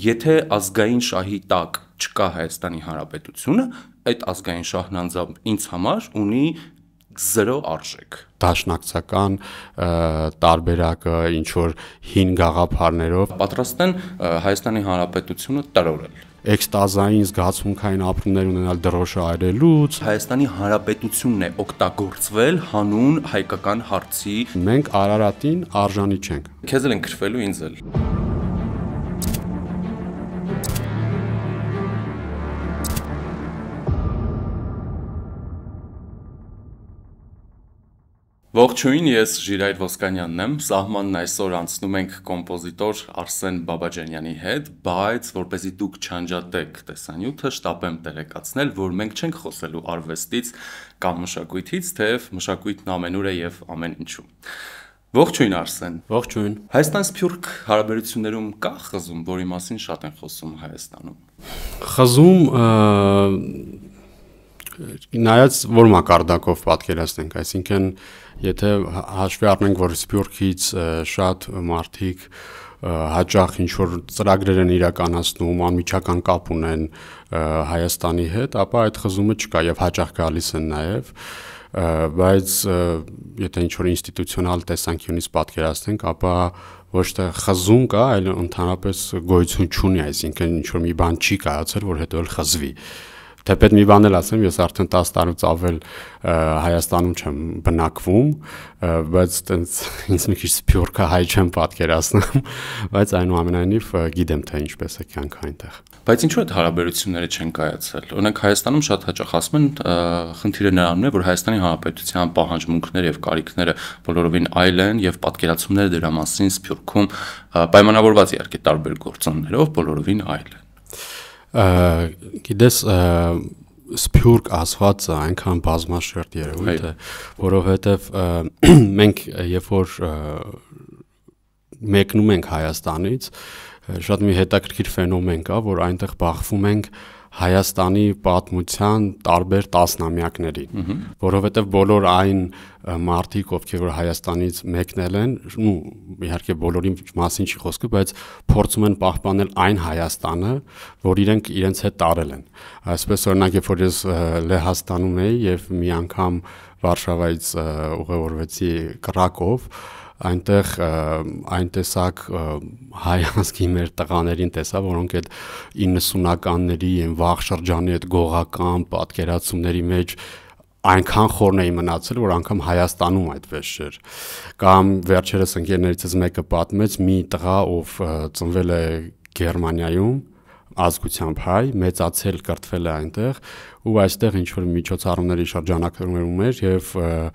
եթե ազգային շահի տակ չկա Հայաստանի Հանրապետությունը, այդ ազգային շահն անձամբ ինձ համար ունի 0 արժեք դաշնակցական տարբերակը ինչ որ հին գաղափարներով պատրաստ են Հայաստանի Հանրապետությունը տրորել էքստազային զգացմունքային ապրումներ ունենալ դրոշը այրելուց Հայաստանի Հանրապետությունն է օգտագործվել հանուն հայկական հարցի մենք Արարատին արժանի չենք քեզ էլ են քրվելու ինձ էլ Ողջույն, ես Ժիրայր Ոսկանյանն եմ։ Սահմանն այսօր անցնում ենք կոմպոզիտոր Արսեն Բաբաջանյանի հետ, բայց որպեսզի դուք չանջատեք տեսանյութը, շտապեմ տեղեկացնել, որ մենք չենք խոսելու արվեստից կամ մշակույթից, թեև մշակույթն ամենուր է եւ ամեն ինչում։ Ողջույն Արսեն։ Ողջույն։ Հայաստան Սփյուռք հարաբերություններում կա խզում, որի մասին շատ են խոսում Հայաստանում։ Խզում նայած որ մակարդակով պատկերացնենք, այսինքն եթե հաշվի առնենք, որ Սփյուռքից շատ մարդիկ հաճախ ինչ որ ծրագրեր են իրականացնում, անմիջական կապ ունեն Հայաստանի հետ, ապա այդ խզումը չկա եւ հաճախ գալիս են նաեւ բայց եթե ինչ որ ինստիտուցիոնալ տեսանկյունից պատկերացնենք, ապա ոչ թե խզում կա, այլ ընդհանրապես գոյություն չունի, այսինքն ինչ որ մի բան չի կայացել, որ հետո էլ խզվի։ Ա Թեպետ մի բան էլ ասեմ, ես արդեն 10 տարուց ավել Հայաստանում չեմ բնակվում, բայց տենց ինձ մի քիչ սփյուռքա հայ չեմ պատկերացնում, բայց այնուամենայնիվ գիտեմ թե ինչպես է կյանքը այնտեղ։ Բայց ինչու այդ հարաբերությունները չեն կայացել։ Օրինակ Հայաստանում շատ հաճախ ասում են խնդիրը նրանում է, որ Հայաստանի Հանրապետության պահանջմունքները եւ կարիքները բոլորովին այլ են եւ պատկերացումները դրա մասին սփյուռքում պայմանավորված իհարկե տարբեր գործոններով բոլորովին այլ են գիտես սփյուրք ասվածը այնքան բազմաշերտ երևույթ է, որովհետև մենք երբ որ մեկնում ենք Հայաստանից, շատ մի հետաքրքիր ֆենոմեն կա, որ այնտեղ բախվում ենք Հայաստանի պատմության տարբեր տասնամյակներին, որովհետև բոլոր այն մարդիկ, ովքեր որ Հայաստանից մեկնել են, ու իհարկե բոլորի մասին չի խոսքը, բայց փորձում են պահպանել այն Հայաստանը, որ իրենք իրենց հետ տարել են։ Այսպես օրինակ, երբ որ ես Լեհաստանում էի եւ մի անգամ Վարշավայից ուղևորվեցի Կրակով, այնտեղ այն տեսակ հայ ազգի մեր տղաներին տեսա, որոնք այդ 90-ականների են վաղ շրջանի այդ գողական պատկերացումների մեջ այնքան խորն էի մնացել, որ անգամ Հայաստանում այդ վեճեր։ Կամ վերջերս ընկերներիցս մեկը պատմեց մի տղա, ով ծնվել է Գերմանիայում, ազգությամբ հայ, մեծացել, կրթվել է այնտեղ ու այստեղ ինչ որ միջոցառումների շրջանակներում էր եւ և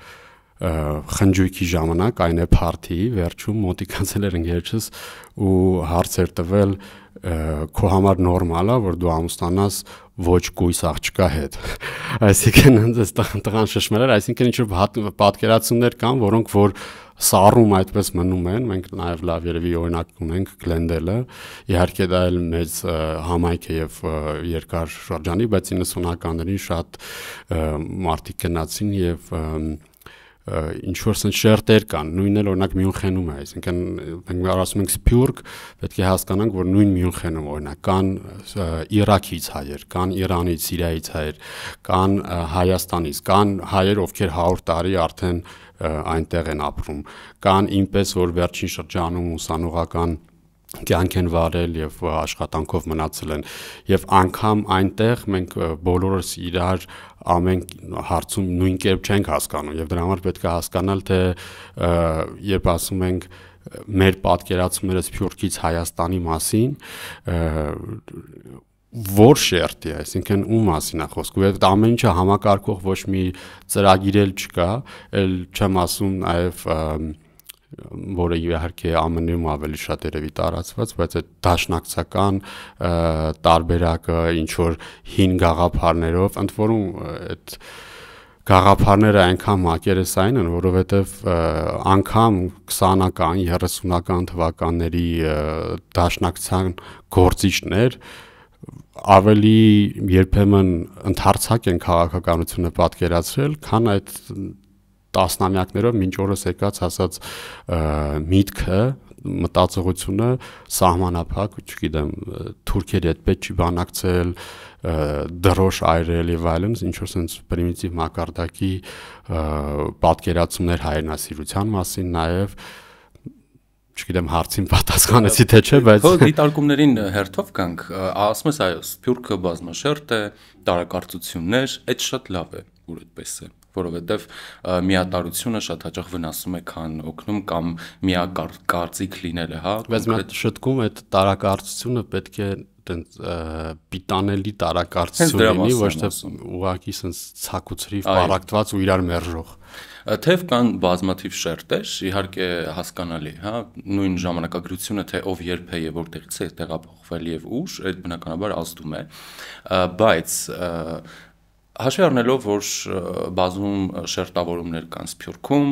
խնջույքի ժամանակ այն է party վերջում մոտիկացել էր ընկերոջս ու հարցեր տվել քո համար նորմալ է որ դու ամուսնանաս ոչ գույս աղջկա հետ այսինքն այնպես տղան շշմել էր այսինքն ինչ որ պատկերացումներ կան որոնք որ սառում այդպես մնում են մենք նաև լավ երևի օրինակ ունենք գլենդելը իհարկե դա էլ մեծ համայնք է եւ երկար շրջանի բայց 90-ականներին շատ մարդիկ գնացին եւ և, և, և, և, և, և, և, և, և ինչ որ սնտ շերտեր կան, նույնն էլ օրինակ Մյունխենում է, այսինքն մենք ասում ենք Սփյուռք, պետք է հասկանանք, որ նույն Մյունխենում օրինակ կան Իրաքից հայեր, կան Իրանից, Սիրիայից հայեր, կան Հայաստանից, կան հայեր, ովքեր 100 տարի արդեն այնտեղ են ապրում, կան ինպես որ վերջին շրջանում ուսանողական կյանք են վարել եւ աշխատանքով մնացել են եւ անգամ այնտեղ մենք բոլորս իրար ամեն հարցում նույն կերպ չենք հասկանում եւ դրա համար պետք է հասկանալ թե երբ ասում ենք մեր պատկերացումները Սփյուռքից Հայաստանի մասին որ շերտի, այսինքն ու մասին է խոսքը, եւ այդ ամեն ինչը համակարգող ոչ մի ծրագիր էլ չկա, էլ չեմ ասում նաեւ և, և, և, և, և, և, և, և, և որը իհարկե ԱՄՆ-ում ավելի շատ երևի տարածված, բայց այդ դաշնակցական տարբերակը ինչ որ հին գաղափարներով ընդ որում այդ գաղափարները այնքան մակերեսային են, որովհետև անգամ 20-ական, 30-ական թվականների դաշնակցան գործիչներ ավելի երբեմն ընդարձակ են քաղաքականությունը պատկերացրել, քան այդ տասնամյակներով մինչ օրս եկած ասած միտքը մտածողությունը սահմանափակ, չգիտեմ, թուրքերի հետ պետք չի բանակցել, դրոշ այրել եւ այլն, ինչ որ sense պրիմիտիվ մակարդակի պատկերացումներ հայրենասիրության մասին, նաեւ չգիտեմ հարցին պատասխանեցի թե չէ, բայց Քո դիտարկումներին հերթով գանք, ասում ես այո, Սփյուռքը բազմաշերտ է, տարակարծություններ, այդ շատ լավ է, որ այդպես է որովհետև միատարությունը շատ հաճախ վնասում է քան օգնում կամ միակարծիք լինելը, հա։ Բայց մենք շտկում այդ տարակարծությունը պետք է տենց պիտանելի տարակարծություն լինի, ոչ թե ուղակի սենց ցակուցրի պարակտված ու իրար մերժող։ Թեև կան բազմաթիվ շերտեր, իհարկե հասկանալի, հա, նույն ժամանակագրությունը թե ով երբ է եւ որտեղից է տեղափոխվել եւ ուշ, այդ բնականաբար ազդում է, բայց և, Հաշվի առնելով, որ բազում շերտավորումներ կան Սփյուռքում,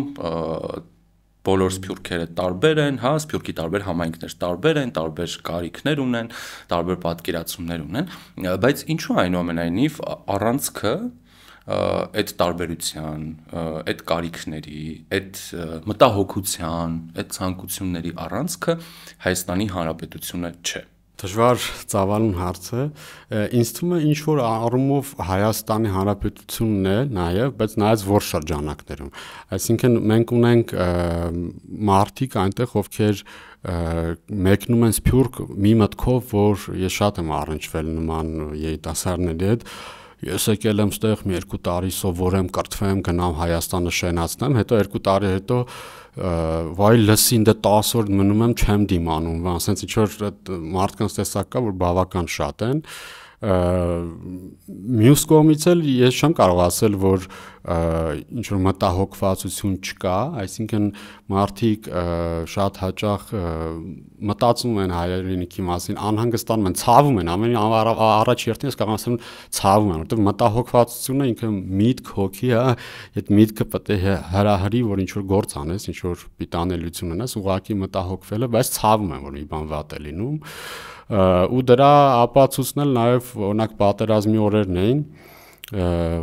բոլոր սփյուռքերը տարբեր են, հա, սփյուռքի տարբեր համայնքներ տարբեր են, տարբեր կարիքներ ունեն, տարբեր պատկերացումներ ունեն, բայց ինչու այնուամենայնիվ առանցքը այդ տարբերության, այդ կարիքների, այդ մտահոգության, այդ ցանկությունների առանցքը Հայաստանի Հանրապետությունը չէ։ Դժվար ծավալուն հարց է։ Ինձ թվում է ինչ որ առումով Հայաստանի Հանրապետությունն է նաև, բայց նաև որ շրջանակներում։ Այսինքն մենք ունենք մարտիկ այնտեղ, ովքեր մեկնում են սփյուռք մի մտքով, որ ես շատ եմ առնչվել նման երիտասարդների հետ, Ես եկել եմ ստեղ մի երկու տարի սովորեմ, կրթվեմ, գնամ Հայաստանը շենացնեմ, հետո երկու տարի հետո վայ լսին դե 10 օր մնում եմ չեմ դիմանում, ասենց ինչ որ մարդ կանց տեսակա որ բավական շատ են, մյուս կողմից էլ ես չեմ կարող ասել, որ ինչ որ մտահոգվածություն չկա, այսինքն մարդիկ շատ հաճախ մտածում են հայրենիքի մասին, անհանգստանում են, ցավում են, ամեն առաջ երթին ես կարող ասեմ ցավում են, որտեղ մտահոգվածությունը ինքը միտք հոգի է, հա, այդ միտքը պետք է հրահրի, որ ինչ որ գործ անես, ինչ որ պիտանելություն ունես, ուղղակի մտահոգվել է, բայց ցավում են, որ մի բան վատ է լինում ու դրա ապացուցն էլ նաև օրինակ պատերազմի օրերն էին,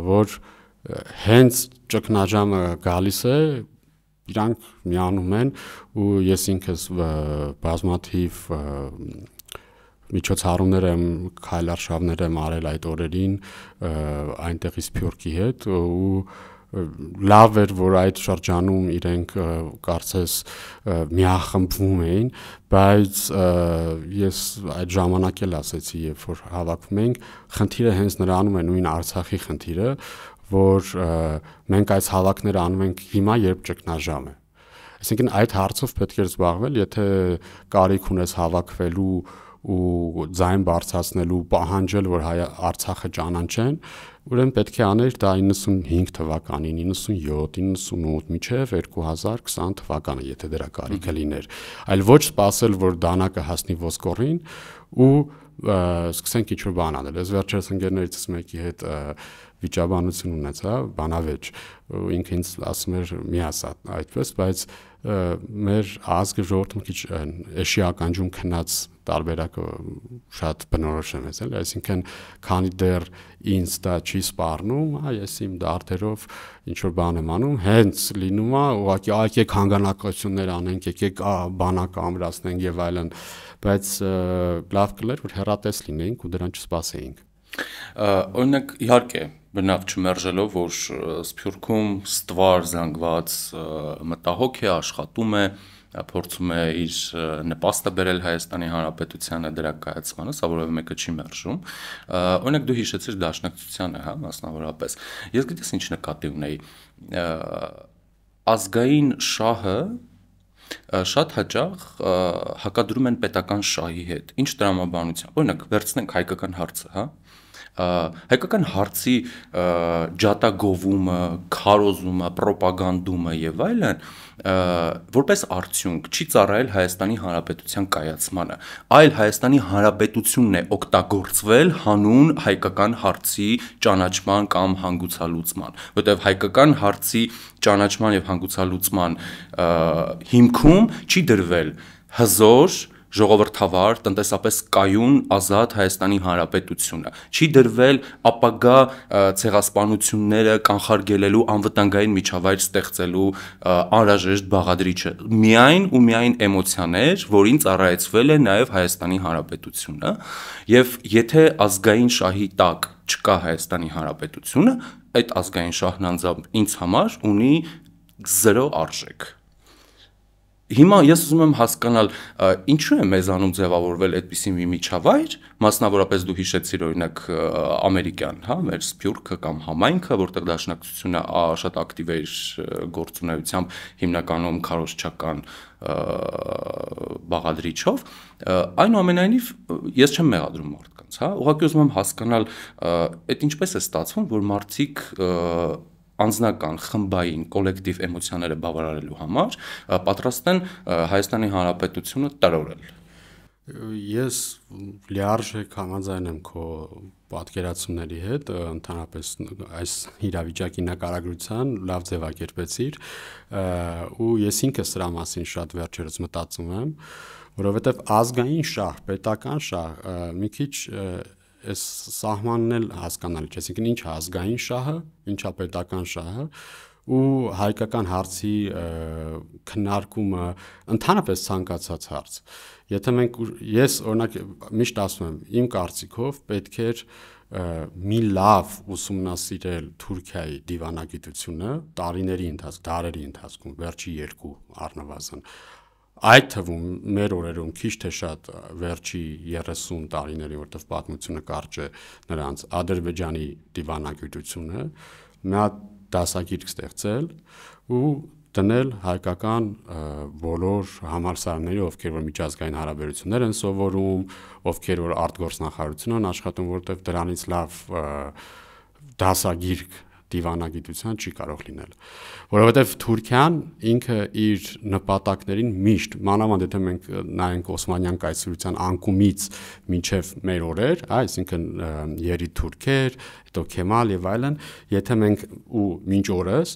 որ հենց ճգնաժամը գալիս է, իրանք միանում են ու ես ինքս բազմաթիվ միջոցառումներ եմ, քայլարշավներ եմ արել այդ օրերին այնտեղից Փյուրքի հետ ու լավ էր, որ այդ շրջանում իրենք կարծես միախմբվում էին, բայց ես այդ ժամանակ էլ ասեցի, երբ որ հավաքվում ենք, խնդիրը հենց նրանում է նույն Արցախի խնդիրը, որ մենք այս հավաքները անում ենք հիմա, երբ ճգնաժամ է։ Այսինքն այդ հարցով պետք է զբաղվել, եթե կարիք ունես հավաքվելու ու ձայն բարձրացնելու պահանջել, որ հայ Արցախը ճանաչեն, Ուրեմն պետք է աներ դա 95 թվականին, 97, 98 մինչև 2020 թվականը, եթե դրա կարիքը լիներ։ Այլ ոչ սпасել, որ դանակը հասնի ոսկորին ու սկսենք ինչ-որ բան անել։ Ես վերջերս ընկերներիցս մեկի հետ վիճաբանություն ունեցա, բանավեճ։ Ինքը ինձ ասում էր՝ մի ասա այդպես, բայց մեր ազգը ժողովուրդը քիչ էշիական ջուն քնած տարբերակը շատ բնորոշ եմ եսել, այսինքն քանի դեռ ինձ դա չի սպառնում, հա ես իմ դարտերով ինչ որ բան եմ անում, հենց լինում է ուղղակի եկեք հանգանակություններ անենք, եկեք բանակ ամրացնենք եւ այլն, բայց լավ կլեր որ հերատես լինեինք ու դրան չսպասեինք։ Օրինակ իհարկե բնավ չմերժելով որ Սփյուռքում ստվար զանգված մտահոգ է աշխատում է, է փորձում է իր նպաստը բերել Հայաստանի Հանրապետությանը դրա կայացմանը, սա որևէ մեկը չի մերժում։ Օրինակ դու հիշեցիր դաշնակցությանը, հա, մասնավորապես։ Ես գիտես ինչ նկատի ունեի։ Ազգային շահը շատ հաճախ հակադրում են պետական շահի հետ։ Ինչ դրամաբանությամբ։ Օրինակ վերցնենք հայկական հարցը, հա հայկական հարցի ջատագովումը, քարոզումը, ռոպագանդումը եւ այլն որպես արդյունք չի ծառայել Հայաստանի Հանրապետության կայացմանը, այլ Հայաստանի Հանրապետությունն է օգտագործվել հանուն հայկական հարցի ճանաչման կամ հանգուցալուծման, որտեղ հայկական հարցի ճանաչման եւ հանգուցալուծման հիմքում չի դրվել հզոր ժողովրդավար, տնտեսապես կայուն, ազատ Հայաստանի Հանրապետությունը։ Չի դրվել ապագա ցեղասպանությունները կանխարգելելու անվտանգային միջավայր ստեղծելու անհրաժեշտ բաղադրիչը։ Միայն ու միայն էմոցիաներ, որին ծառայեցվել է նաև Հայաստանի Հանրապետությունը, եւ եթե ազգային շահի տակ չկա Հայաստանի Հանրապետությունը, այդ ազգային շահն անձամբ ինձ համար ունի 0 արժեք հիմա ես ուզում եմ հասկանալ ինչու է մեզանում ձևավորվել այդպիսի մի միջավայր, մասնավորապես դու հիշեցիր օրինակ ամերիկյան, հա, մեր սփյուռքը կամ համայնքը, որտեղ դաշնակցությունը շատ ակտիվ էր գործունեությամբ, հիմնականում քարոշչական բաղադրիչով, այնուամենայնիվ ես չեմ մեղադրում մարդկանց, հա, ուղղակի ուզում եմ հասկանալ այդ ինչպես է ստացվում, որ մարդիկ անձնական, խմբային, կոլեկտիվ էմոցիաները բավարարելու համար պատրաստ են Հայաստանի Հանրապետությունը տրորել։ Ես լիարժեք համաձայն եմ քո պատկերացումների հետ ընդհանրապես այս իրավիճակի նկարագրության լավ ձևակերպեցիր ու ես ինքս սրա մասին շատ վերջերս մտածում եմ որովհետև ազգային շահ, պետական շահ մի քիչ այս սահմանն էլ հասկանալի չէ, այսինքն ինչ ազգային շահը, ինչա պետական շահը ու հայկական հարցի քննարկումը ընդհանրապես ցանկացած հարց։ Եթե մենք ես օրինակ միշտ ասում եմ, իմ կարծիքով պետք էր մի լավ ուսումնասիրել Թուրքիայի դիվանագիտությունը տարիների ընթացք, դարերի ընթացքում, վերջի երկու առնվազն այդ թվում մեր օրերում քիչ թե շատ վերջի 30 տարիների որտեվ պատմությունը կարճ է նրանց ադրբեջանի դիվանագիտությունը նա դասագիրք ստեղծել ու տնել հայկական բոլոր համալսարանների, ովքեր որ միջազգային հարաբերություններ են սովորում, ովքեր որ արտգործնախարարություն են աշխատում, որտեղ դրանից լավ դասագիրք դիվանագիտության չի կարող լինել։ Որովհետև Թուրքիան ինքը իր նպատակներին միշտ, մանավանդ եթե մենք նայենք Օսմանյան կայսրության անկումից մինչև մեր օրեր, այսինքն երի թուրքեր, հետո Քեմալ եւ այլն, եթե մենք ու մինչ օրս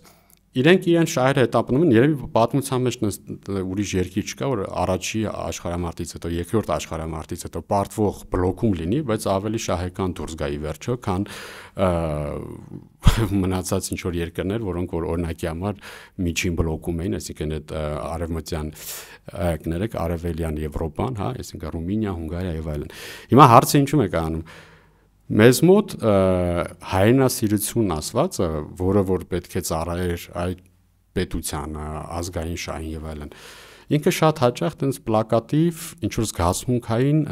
իրենք իրեն շահերը հետապնում են երևի պատմության մեջ ուրիշ երկիր չկա որ առաջի աշխարհամարտից հետո երկրորդ աշխարհամարտից հետո պարտվող բլոկում լինի բայց ավելի շահեկան դուրս գա ի վերջո քան մնացած ինչ որ երկրներ որոնք որ օրնակի համար միջին բլոկում էին այսինքն այդ արևմտյան կներեք արևելյան եվրոպան հա այսինքն ռումինիա հունգարիա եւ այլն հիմա հարցը ինչու՞մ է կանում Մեզ մոտ հայրենասիրություն ասվածը, որը որ պետք է ծառայեր այդ պետությանը, ազգային շահին եւ այլն, ինքը շատ հաճախ տենց պլակատիվ, ինչ որ զգացմունքային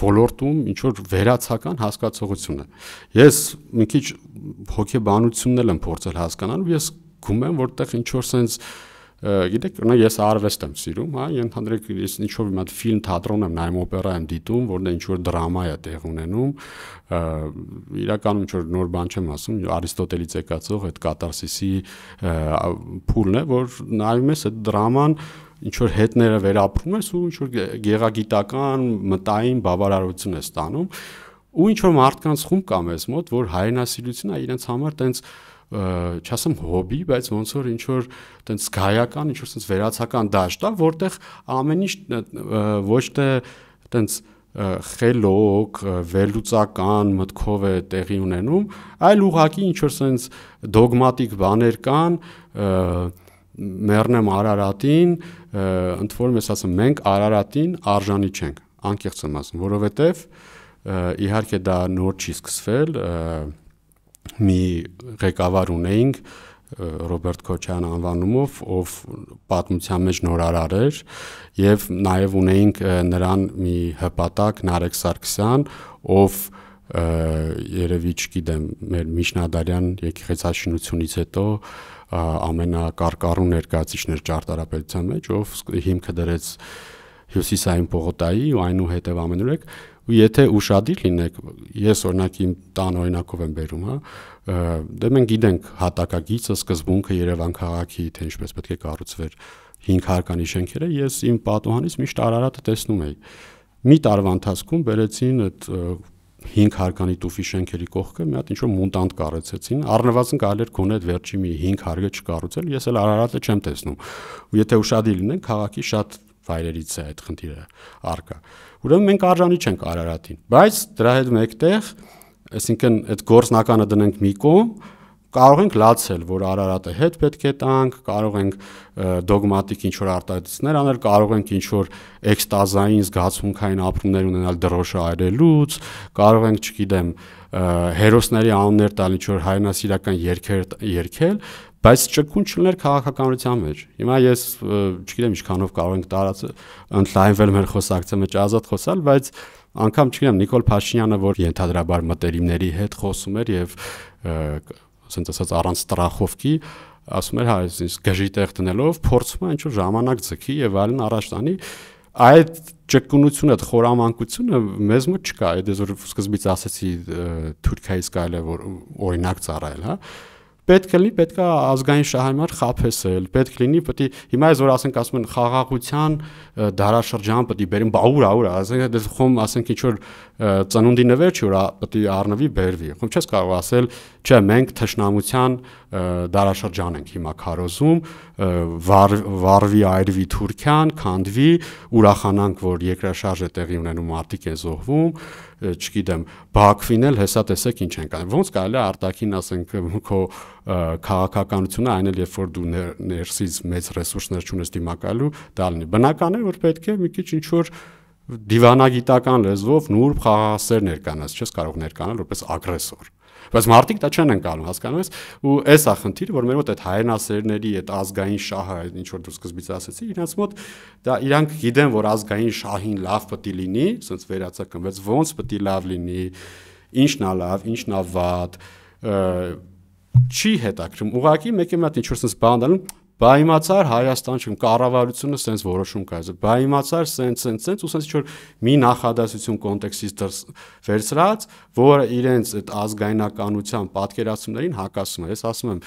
ոլորտում ինչ որ վերացական հասկացողություն է։ Ես մի քիչ հոգեբանությունն եմ փորձել հասկանալ, ես գում եմ որտեղ ինչ որ sense գիտեք, նա ես արվեստ եմ սիրում, հա, ընդհանրեք ես ինչով իմ հատ ֆիլմ թատրոն եմ նայում, օպերա եմ դիտում, որն է ինչ որ դրամա է տեղ ունենում, իրականում ինչ որ նոր բան չեմ ասում, Արիստոտելից եկածող այդ կատարսիսի փուլն է, որ նայում ես այդ դրաման ինչ որ հետները վերապրում ես ու ինչ որ գեղագիտական մտային բավարարություն է ստանում ու ինչ որ մարդկանց խումբ կամ ես մոտ որ հայրենասիրությունը իրենց համար տենց չասեմ հոբի, բայց ոնց որ ինչ որ տենց գայական, ինչ որ տենց վերացական դաշտ է, որտեղ ամեն ինչ ոչ թե տենց խելոք, վերլուծական մտքով է տեղի ունենում, այլ ուղղակի ինչ որ սենց դոգմատիկ բաներ կան, մեռնեմ Արարատին, ընդ որում ես ասում մենք Արարատին արժանի չենք, անկեղծ եմ ասում, որովհետև իհարկե դա նոր չի սկսվել, և, մի ղեկավար ունեինք Ռոբերտ Քոչյան անվանումով, ով պատմության մեջ նորարար էր, եւ նաեւ ունեինք նրան մի հպատակ Նարեկ Սարգսյան, ով երևի չգիտեմ, մեր Միշնադարյան եկեղեցաշինությունից հետո ամենակարկառուն ներկայացիչն էր ճարտարապետության մեջ, ով հիմքը դրեց Հյուսիսային Պողոտայի ու այնուհետև ամենուրեք ու եթե ուրشادիր լինեք, ես օրինակ իմ տան օրինակով եմ բերում, հա, դե մենք գիտենք հատակագիծը, սկզբունքը Երևան քաղաքի, թե ինչպես պետք է կառուցվեր 5 հարկանի շենքերը, ես իմ պատուհանից միշտ Արարատը տեսնում էի։ Մի տարվա ընթացքում բերեցին այդ 5 հարկանի տուֆի շենքերի կողքը մի հատ ինչ-որ մոնտանտ կառուցեցին։ Առնվազն կարելի էր գոնե այդ վերջի մի 5 հարկը չկառուցել, ես էլ Արարատը չեմ տեսնում։ Ու եթե ուրشادի լինեն, քաղաքի շատ վայրերից է այդ խնդիրը արկա։ Ուրեմն մենք արժանի չենք Արարատին, բայց դրա հետ մեկտեղ, այսինքն այդ գործնականը դնենք մի կողմ, կարող ենք լացել, որ Արարատը հետ պետք է տանք, կարող ենք դոգմատիկ ինչ որ արտահայտություններ անել, կարող ենք ինչ որ էքստազային զգացմունքային ապրումներ ունենալ դրոշը այրելուց, կարող ենք, չգիտեմ, հերոսների անուններ տալ ինչ որ հայրենասիրական երգեր երգել, բայց ճկուն չլներ քաղաքականության մեջ։ Հիմա ես չգիտեմ ինչքանով կարող ենք տարած ընդլայնվել մեր խոսակցի մեջ ազատ խոսալ, բայց անկամ չգիտեմ Նիկոլ Փաշինյանը, որ ենթադրաբար մտերիմների հետ խոսում էր եւ ասենց ասած առանց ստրախովքի ասում էր հա այս գժի տեղ դնելով փորձում է ինչ-որ ժամանակ ձգի եւ այլն առաջ տանի այդ ճկունությունը, այդ խորամանկությունը մեզ մոտ չկա։ Այդ ես որ սկզբից ասացի Թուրքիայից կարելի է որ օրինակ ծառայել, հա պետք է լինի, պետք է ազգային շահամար խափեսել, պետք լինի, պետք է հիմա ես որ ասենք ասում են խաղաղության դարաշրջան պետք է բերեն, բա ուր, ուր, ասենք դες խոմ ասենք ինչ որ ծնունդի նվեր չի, որ պետք է առնվի բերվի։ Խոմ չես կարող ասել, չէ, մենք թշնամության դարաշրջան ենք հիմա քարոզում, վար, վարվի այրվի Թուրքիան, քանդվի, ուրախանանք, որ երկրաշարժը տեղի ունենում, մարդիկ են զոհվում չգիտեմ, Բաքվին էլ հեսա տեսեք ինչ են կան։ Ոնց կարելի է արտաքին ասենք քո քաղաքականությունը այն էլ երբ որ դու ներսից մեծ ռեսուրսներ չունես դիմակալու, դա լինի։ Բնական է որ պետք է մի քիչ ինչ որ դիվանագիտական լեզվով նուրբ խաղաղասեր ներկանաս, չես կարող ներկանալ որպես ագրեսոր։ Բայց մարդիկ դա չեն անցնում, հասկանու՞մ ես։ Ու էս է խնդիրը, որ մեր մոտ այդ հայրենասերների այդ ազգային շահը, այդ ինչ որ դու սկզբից ասացի, իրանց մոտ դա իրանք գիտեն, որ ազգային շահին լավ պետք է լինի, ասենց վերացակնվեց, ոնց պետք է լավ լինի, ինչն է լավ, ինչն է վատ, չի հետաքրում։ Ուղղակի մեկը մատ ինչ որ ասես բան դալում, Բա իմացար Հայաստան չեմ կառավարությունը սենց որոշում կայացավ։ Բա իմացար սենց սենց սենց ու սենց ինչ որ մի նախադասություն կոնտեքստից վերցրած, որը իրենց այդ ազգայնականության պատկերացումներին հակասում է։ Ես ասում եմ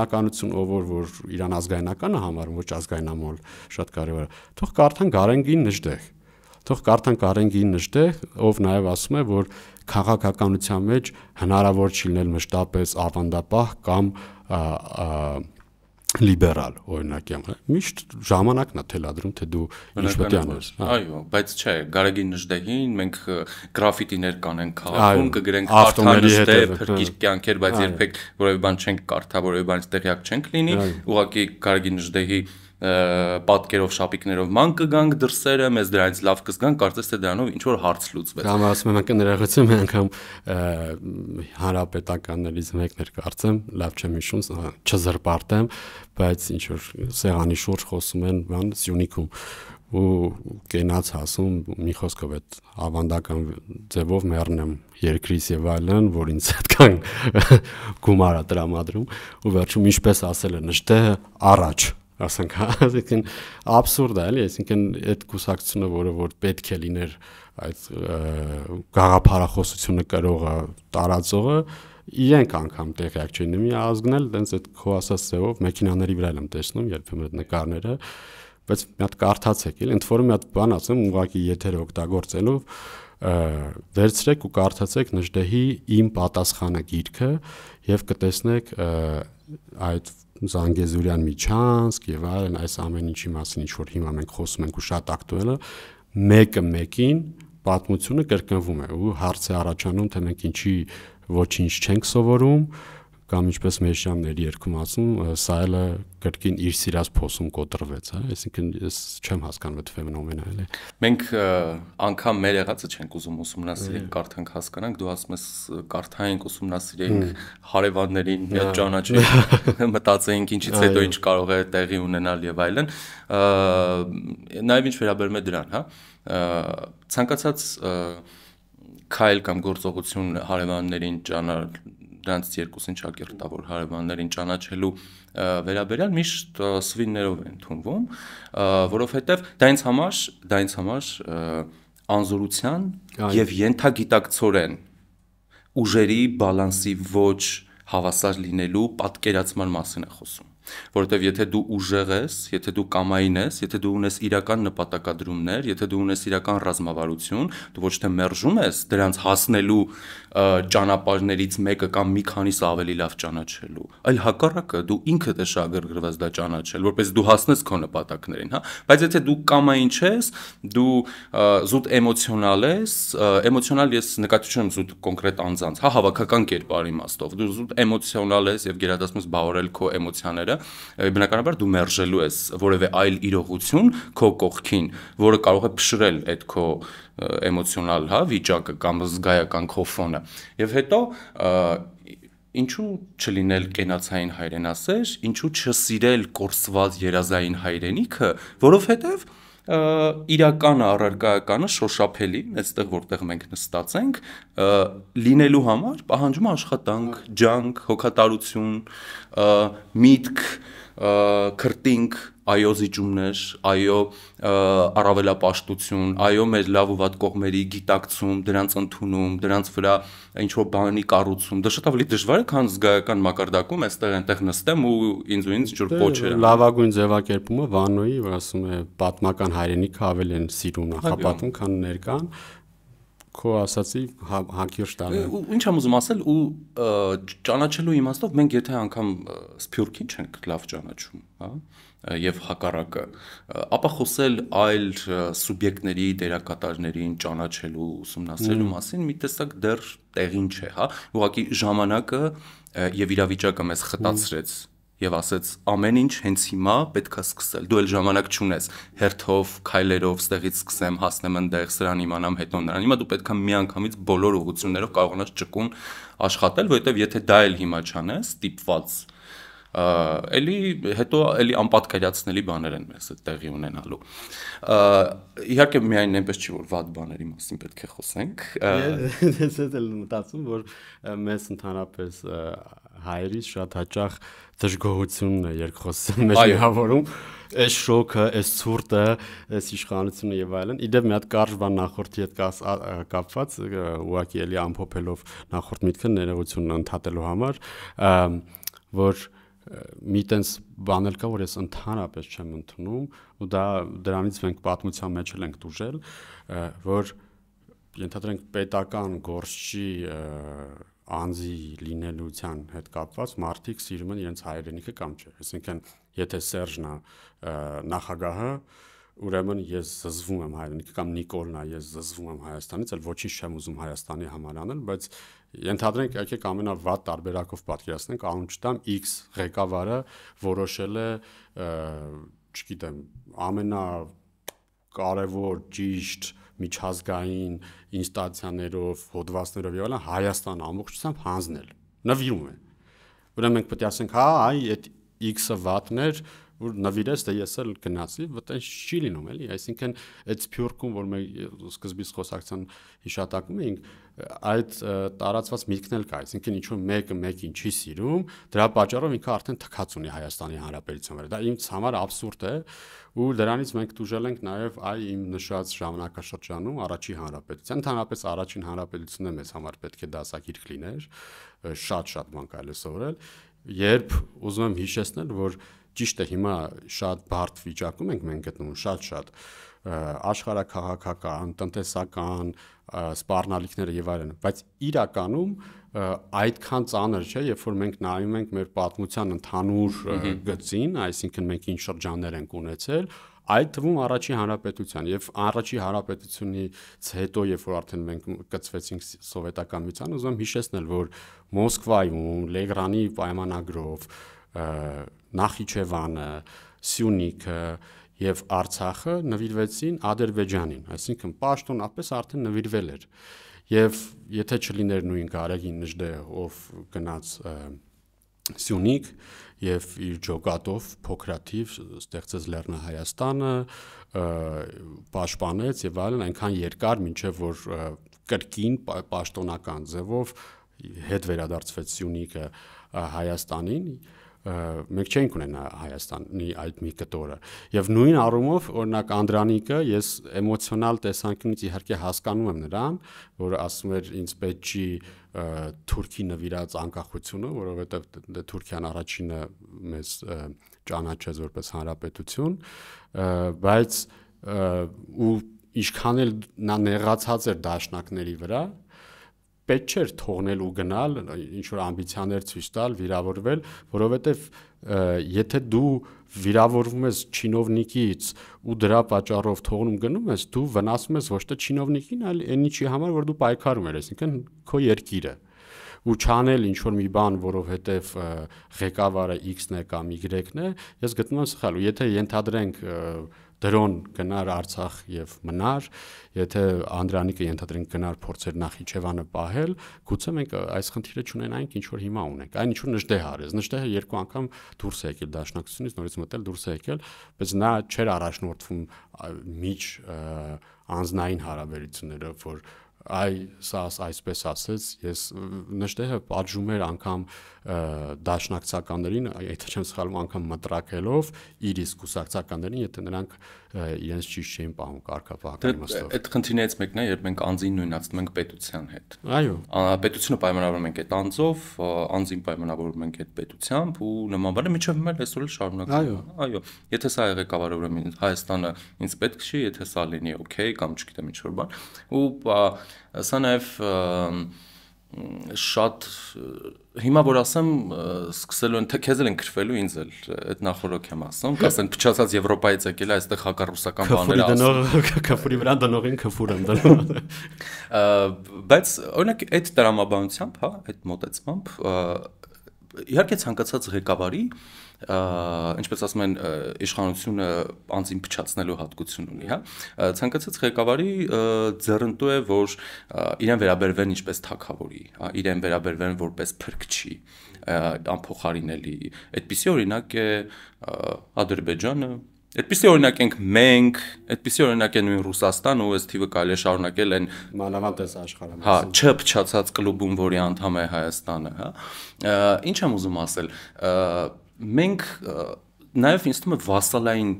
ազգայնականություն ով որ որ իրան ազգայնականը համարում, ոչ ազգայնամոլ շատ կարևոր է։ Թող կարդան Գարենգին նժդեղ։ Թող կարդան Գարենգին նժդեղ, ով նաև ասում է, որ քաղաքականության մեջ հնարավոր չի լինել մշտապես ավանդապահ կամ ա, ա, ա, լիբերալ օրինակ եմ միշտ ժամանակն է թելադրում թե դու ինչ պետք է անես հա։ այո բայց չէ Գարեգին Նժդեհին մենք գրաֆիտիներ կանենք քաղաքում կգրենք արտանստե փրկիր կյանքեր բայց երբեք որևէ բան չենք կարդա որևէ բանից տեղյակ չենք լինի ուղղակի Գարեգին Նժդեհի պատկերով շապիկներով ման կգանք դրսերը, մեզ դրանից լավ կզգանք, կարծես թե դրանով ինչ որ հարց լուծվեց։ Դա ասում եմ ներառեցում է անգամ հանրապետականներից մեկներ կարծեմ, լավ չեմ հիշում, չզրպարտեմ, բայց ինչ որ սեղանի շուրջ խոսում են բան Սյունիքում ու կենաց հասում մի խոսքով այդ ավանդական ձևով մեռնեմ երկրից եւ այլն, որ ինձ այդքան գումարա տրամադրում ու վերջում ինչպես ասել են, նշտե առաջ ասենք, հա, այսինքն абսուրդ է, էլի, այսինքն այդ կուսակցությունը, որը որ պետք է լիներ այդ գաղափարախոսությունը կրողը, տարածողը, իրենք անգամ տեղյակ չեն մի ազգն էլ տենց այդ քո ասած ձևով մեքենաների վրա եմ տեսնում երբեմն այդ նկարները բայց մի հատ կարդացեք էլ ընդ որ մի հատ բան ասեմ ուղղակի եթերը օգտագործելով վերցրեք ու կարդացեք Նժդեհի իմ պատասխանը գիրքը եւ կտեսնեք այդ Զանգեզուրյան միջանցք եւ այլն այս ամեն ինչի մասին ինչ որ հիմա մենք խոսում ենք ու շատ ակտուել է մեկը մեկին պատմությունը կրկնվում է ու հարցը առաջանում թե մենք ինչի ոչինչ չենք սովորում կամ ինչպես Մեշյանն էր երգում ասում, Սայելը կրկին իր սիրած փոսում կոտրվեց, հա, այսինքն ես չեմ հասկանում այդ ֆենոմենը, էլի։ Մենք անգամ մեր եղածը չենք ուզում ուսումնասիրել, կարդանք, հասկանանք, դու ասում ես կարդայինք, ուսումնասիրենք հարևաններին, հա։ հետ ճանաչենք, մտածեինք ինչից հետո ինչ կարող է տեղի ունենալ եւ այլն։ Նաեւ ինչ վերաբերում է դրան, հա, ցանկացած քայլ կամ գործողություն հարևաններին ճանաչել դրանց երկուսին շակերտավոր հարևաններին ճանաչելու վերաբերյալ միշտ սվիններով են ընդունվում, որովհետև դա ինձ համար, դա ինձ համար անզորության եւ յենթագիտակցորեն ուժերի բալանսի ոչ հավասար լինելու պատկերացման մասին է խոսում որովհետև եթե դու ուժեղ ես, եթե դու կամային ես, եթե դու ունես իրական նպատակադրումներ, եթե դու ունես իրական ռազմավարություն, դու ոչ թե մերժում ես դրանց հասնելու ճանապարհներից մեկը կամ մի քանիս ավելի լավ ճանաչելու, այլ հակառակը դու ինքդ ես շահագրգռված դա ճանաչել, որպես դու հասնես քո նպատակներին, հա։ Բայց եթե դու կամային ես, դու զուտ էմոցիոնալ ես, էմոցիոնալ ես նկատիչում զուտ կոնկրետ անձանց, հա, հավաքական կերպարի իմաստով, դու զուտ էմոցիոնալ ես եւ գերադասում ես բավարարել քո էմոցիաները, բնականաբար դու մերժելու ես որևէ այլ իրողություն քո կողքին, որը կարող է փշրել այդ քո էմոցիոնալ, հա, վիճակը կամ զգայական քո ֆոնը։ Եվ հետո ինչու չլինել կենացային հայրենասեր, ինչու չսիրել կորսված երազային հայրենիքը, որովհետև իրականը առարկայականը շոշափելի, այստեղ որտեղ մենք նստած ենք, լինելու համար պահանջում աշխատանք, ջանք, հոգատարություն, միտք, քրտինք, այո զիջումներ, այո առավելապաշտություն, այո մեր լավ ու վատ կողմերի գիտակցում, դրանց ընդունում, դրանց վրա ինչ որ բանի կառուցում։ Դա շատ ավելի դժվար է, քան զգայական մակարդակում, այստեղ այնտեղ նստեմ ու ինձ ու ինձ ինչ որ փոչ է։ Լավագույն ձևակերպումը Վանոյի, որ ասում է պատմական հայրենիքը ավելի են սիրում նախապատում, քան ներկան քո ասացի հակիրճ տանը։ Ինչ եմ ուզում ասել ու ճանաչելու իմաստով մենք եթե անգամ սփյուրքին չենք լավ ճանաչում, հա եւ հակառակը, ապա խոսել այլ սուբյեկտների դերակատարներին ճանաչելու, ուսումնասիրելու մասին մի տեսակ դեռ տեղին չէ, հա։ Ուղղակի ժամանակը եւ իրավիճակը մեզ խտացրեց եւ ասեց ամեն ինչ հենց հիմա պետքա սկսել։ Դու էլ ժամանակ չունես հերթով, քայլերով ստեղից սկսեմ, հասնեմ այնտեղ, սրան իմանամ, հետո նրան։ Հիմա դու պետքա միանգամից բոլոր ուղություններով կարողանաս ճկուն աշխատել, որովհետեւ եթե դա էլ հիմա չանես, ստիպված էլի հետո էլի անպատկերացնելի բաներ են մեզ այդ տեղի ունենալու իհարկե միայն այնպես չի որ ված բաների մասին պետք է խոսենք ես էլ մտածում որ մեզ ընդհանրապես հայերից շատ հաճախ դժգոհությունն է երկխոսը մեջ միավորում այս շոկը, այս ցուրտը, այս իշխանությունը եւ այլն։ Իդեպ մի հատ կարճ բան նախորդի հետ կապված, ուղղակի էլի ամփոփելով նախորդ միտքը ներողությունն ընդհատելու համար, որ մի տենց բան էլ կա, որ ես ընդհանրապես չեմ ընդունում, ու դա դրանից մենք պատմության մեջ էլ ենք դուժել, որ ենթադրենք պետական գործչի անձի լինելության հետ կապված մարդիկ սիրում են իրենց հայրենիքը կամ չէ։ Այսինքն, եթե Սերժնա նախագահը, ուրեմն ես զզվում եմ հայրենիքը կամ Նիկոլնա, ես զզվում եմ Հայաստանից, այլ ոչինչ չեմ ուզում Հայաստանի համար անել, բայց Ենթադրենք եկեք ամենավատ տարբերակով պատկերացնենք, անուշտամ X ղեկավարը որոշել է, չգիտեմ, ամենա կարևոր ճիշտ միջազգային ինստանցիաներով, հոդվածներով եւ այլն Հայաստան ամբողջությամբ հանձնել։ Նվիրում է։ Ուրեմն մենք պետք է ասենք, հա, այ այդ X-ը վատն էր, որ նվիրես, դե ես էլ գնացի, վտեն չի լինում էլի, այսինքն այդ սփյուռքում, որ մենք սկզբից խոսակցան հիշատակում էինք, այդ տարածված միտքն էլ կա, այսինքն ինչու մեկը մեկին չի սիրում, դրա պատճառով ինքը արդեն թքած ունի Հայաստանի Հանրապետության վրա։ Դա ինձ համար абսուրդ է ու դրանից մենք դուժել ենք նաև այ իմ նշած ժամանակաշրջանում առաջի հանրապետության, ընդհանրապես առաջին հանրապետությունը մեզ համար պետք է դասակիրք լիներ, շատ-շատ բան կարելի է սովորել, երբ ուզում եմ հիշեցնել, որ ճիշտ է հիմա շատ բարդ վիճակում ենք մենք գտնվում շատ-շատ աշխարհակահաղական, տնտեսական, սպառնալիքները եւ այլն, բայց իրականում այդքան ծանր չէ, երբ որ մենք նայում ենք մեր պատմության ընդհանուր գծին, այսինքն մենք ինչ շրջաններ ենք ունեցել, այդ թվում առաջի հանրապետության եւ առաջի հանրապետությունից հետո երբ որ արդեն մենք կծվեցինք սովետական միության ուզում եմ հիշեցնել որ Մոսկվայում Լեգրանի պայմանագրով Նախիջևանը Սյունիքը եւ Արցախը նվիրվեցին Ադրբեջանին, այսինքն պաշտոնապես արդեն նվիրվել էր։ Եվ եթե չլիներ նույն Գարեգին Նժդե, ով գնաց Սյունիք եւ իր ջոկատով փոքրաթիվ ստեղծեց Լեռնա Հայաստանը, պաշտպանեց եւ այլն, այնքան երկար, ինչեւ որ կրկին պաշտոնական ձևով հետ վերադարձվեց Սյունիքը Հայաստանին, և, մենք չենք ունենա Հայաստանի այդ մի կտորը։ Եվ նույն առումով օրինակ Անդրանիկը ես էմոցիոնալ տեսանկյունից իհարկե հասկանում եմ նրան, որ ասում էր ինձ պետք չի Թուրքի նվիրած անկախությունը, որովհետև Թուրքիան առաջինը մեզ ճանաչեց որպես հանրապետություն, բայց ու ինչքան էլ նա նեղացած էր դաշնակների վրա, պետք չէր թողնել ու գնալ, ինչ որ ամբիցիաներ ցույց տալ, վիրավորվել, որովհետև եթե դու վիրավորվում ես чиновникից ու դրա պատճառով թողնում գնում ես, դու վնասում ես ոչ թե чиновникին, այլ այն ինչի համար որ դու պայքարում ես, ինքն քո երկիրը ու չանել ինչ որ մի բան, որովհետև ղեկավարը X-ն է կամ Y-ն է, ես գտնում եմ սխալ։ Ու եթե ենթադրենք և, դրոն գնար Արցախ եւ մնար, եթե Անդրանիկը ենթադրենք գնար փորձեր Նախիջևանը պահել, գուցե մենք այս խնդիրը չունենայինք, ինչ որ հիմա ունենք։ Այն ինչ որ նժդեհ արեց, նժդեհը երկու անգամ դուրս է եկել դաշնակցությունից, նորից մտել դուրս է եկել, բայց նա չէր առաջնորդվում միջ անznային հարաբերությունները, որ այ սա այսպես ասեց, ես նշտեհը պատժում էր անգամ դաշնակցականներին, եթե չեմ սխալվում, անգամ մտրակելով իր իսկ կուսակցականներին, եթե նրանք իրենց ճիշտ չէին պահում կարգապահական իմաստով։ դե, Այդ խնդիրներից մեկն է, երբ մենք անձին նույնացնում ենք պետության հետ։ Այո։ Պետությունը պայմանավորում ենք այդ անձով, անձին պայմանավորում ենք այդ պետությամբ ու նման բանը միջև մեր այսօր էլ շարունակվում է։ Այո։ Այո։ Եթե սա եղեկավար ուրեմն Հայաստանը ինձ պետք չի, եթե սա լինի, օքեյ, կամ չգիտեմ ինչ որ բան։ Ու Սա նաև շատ հիմա որ ասեմ սկսելու են թե քեզ էլ են քրվելու ինձ էլ այդ նախորոք եմ ասում կասեն փչացած եվրոպայից եկել է այստեղ հակառուսական բաներ ասում քֆուրի վրա դնող են քֆուր են դնում բայց օրինակ այդ տրամաբանությամբ հա այդ մտածմամբ իհարկե ցանկացած ղեկավարի ինչպես ասում են իշխանությունը անձին փչացնելու հատկություն ունի, հա։ Ցանկացած ղեկավարի ձեռնտու է, որ իրեն վերաբերվեն ինչպես թակավորի, իրեն վերաբերվեն որպես փրկչի, անփոխարինելի։ Այդպիսի օրինակ է Ադրբեջանը, Այդպիսի օրինակ ենք մենք, այդպիսի օրինակ է նույն Ռուսաստան, ու այս թիվը կարելի է շարունակել են մանավանդ այս աշխարհում։ Հա, չփչացած կլուբում, որի անդամ է Հայաստանը, հա։ Ինչ եմ ուզում ասել, մենք նաև ինձ թվում է վասալային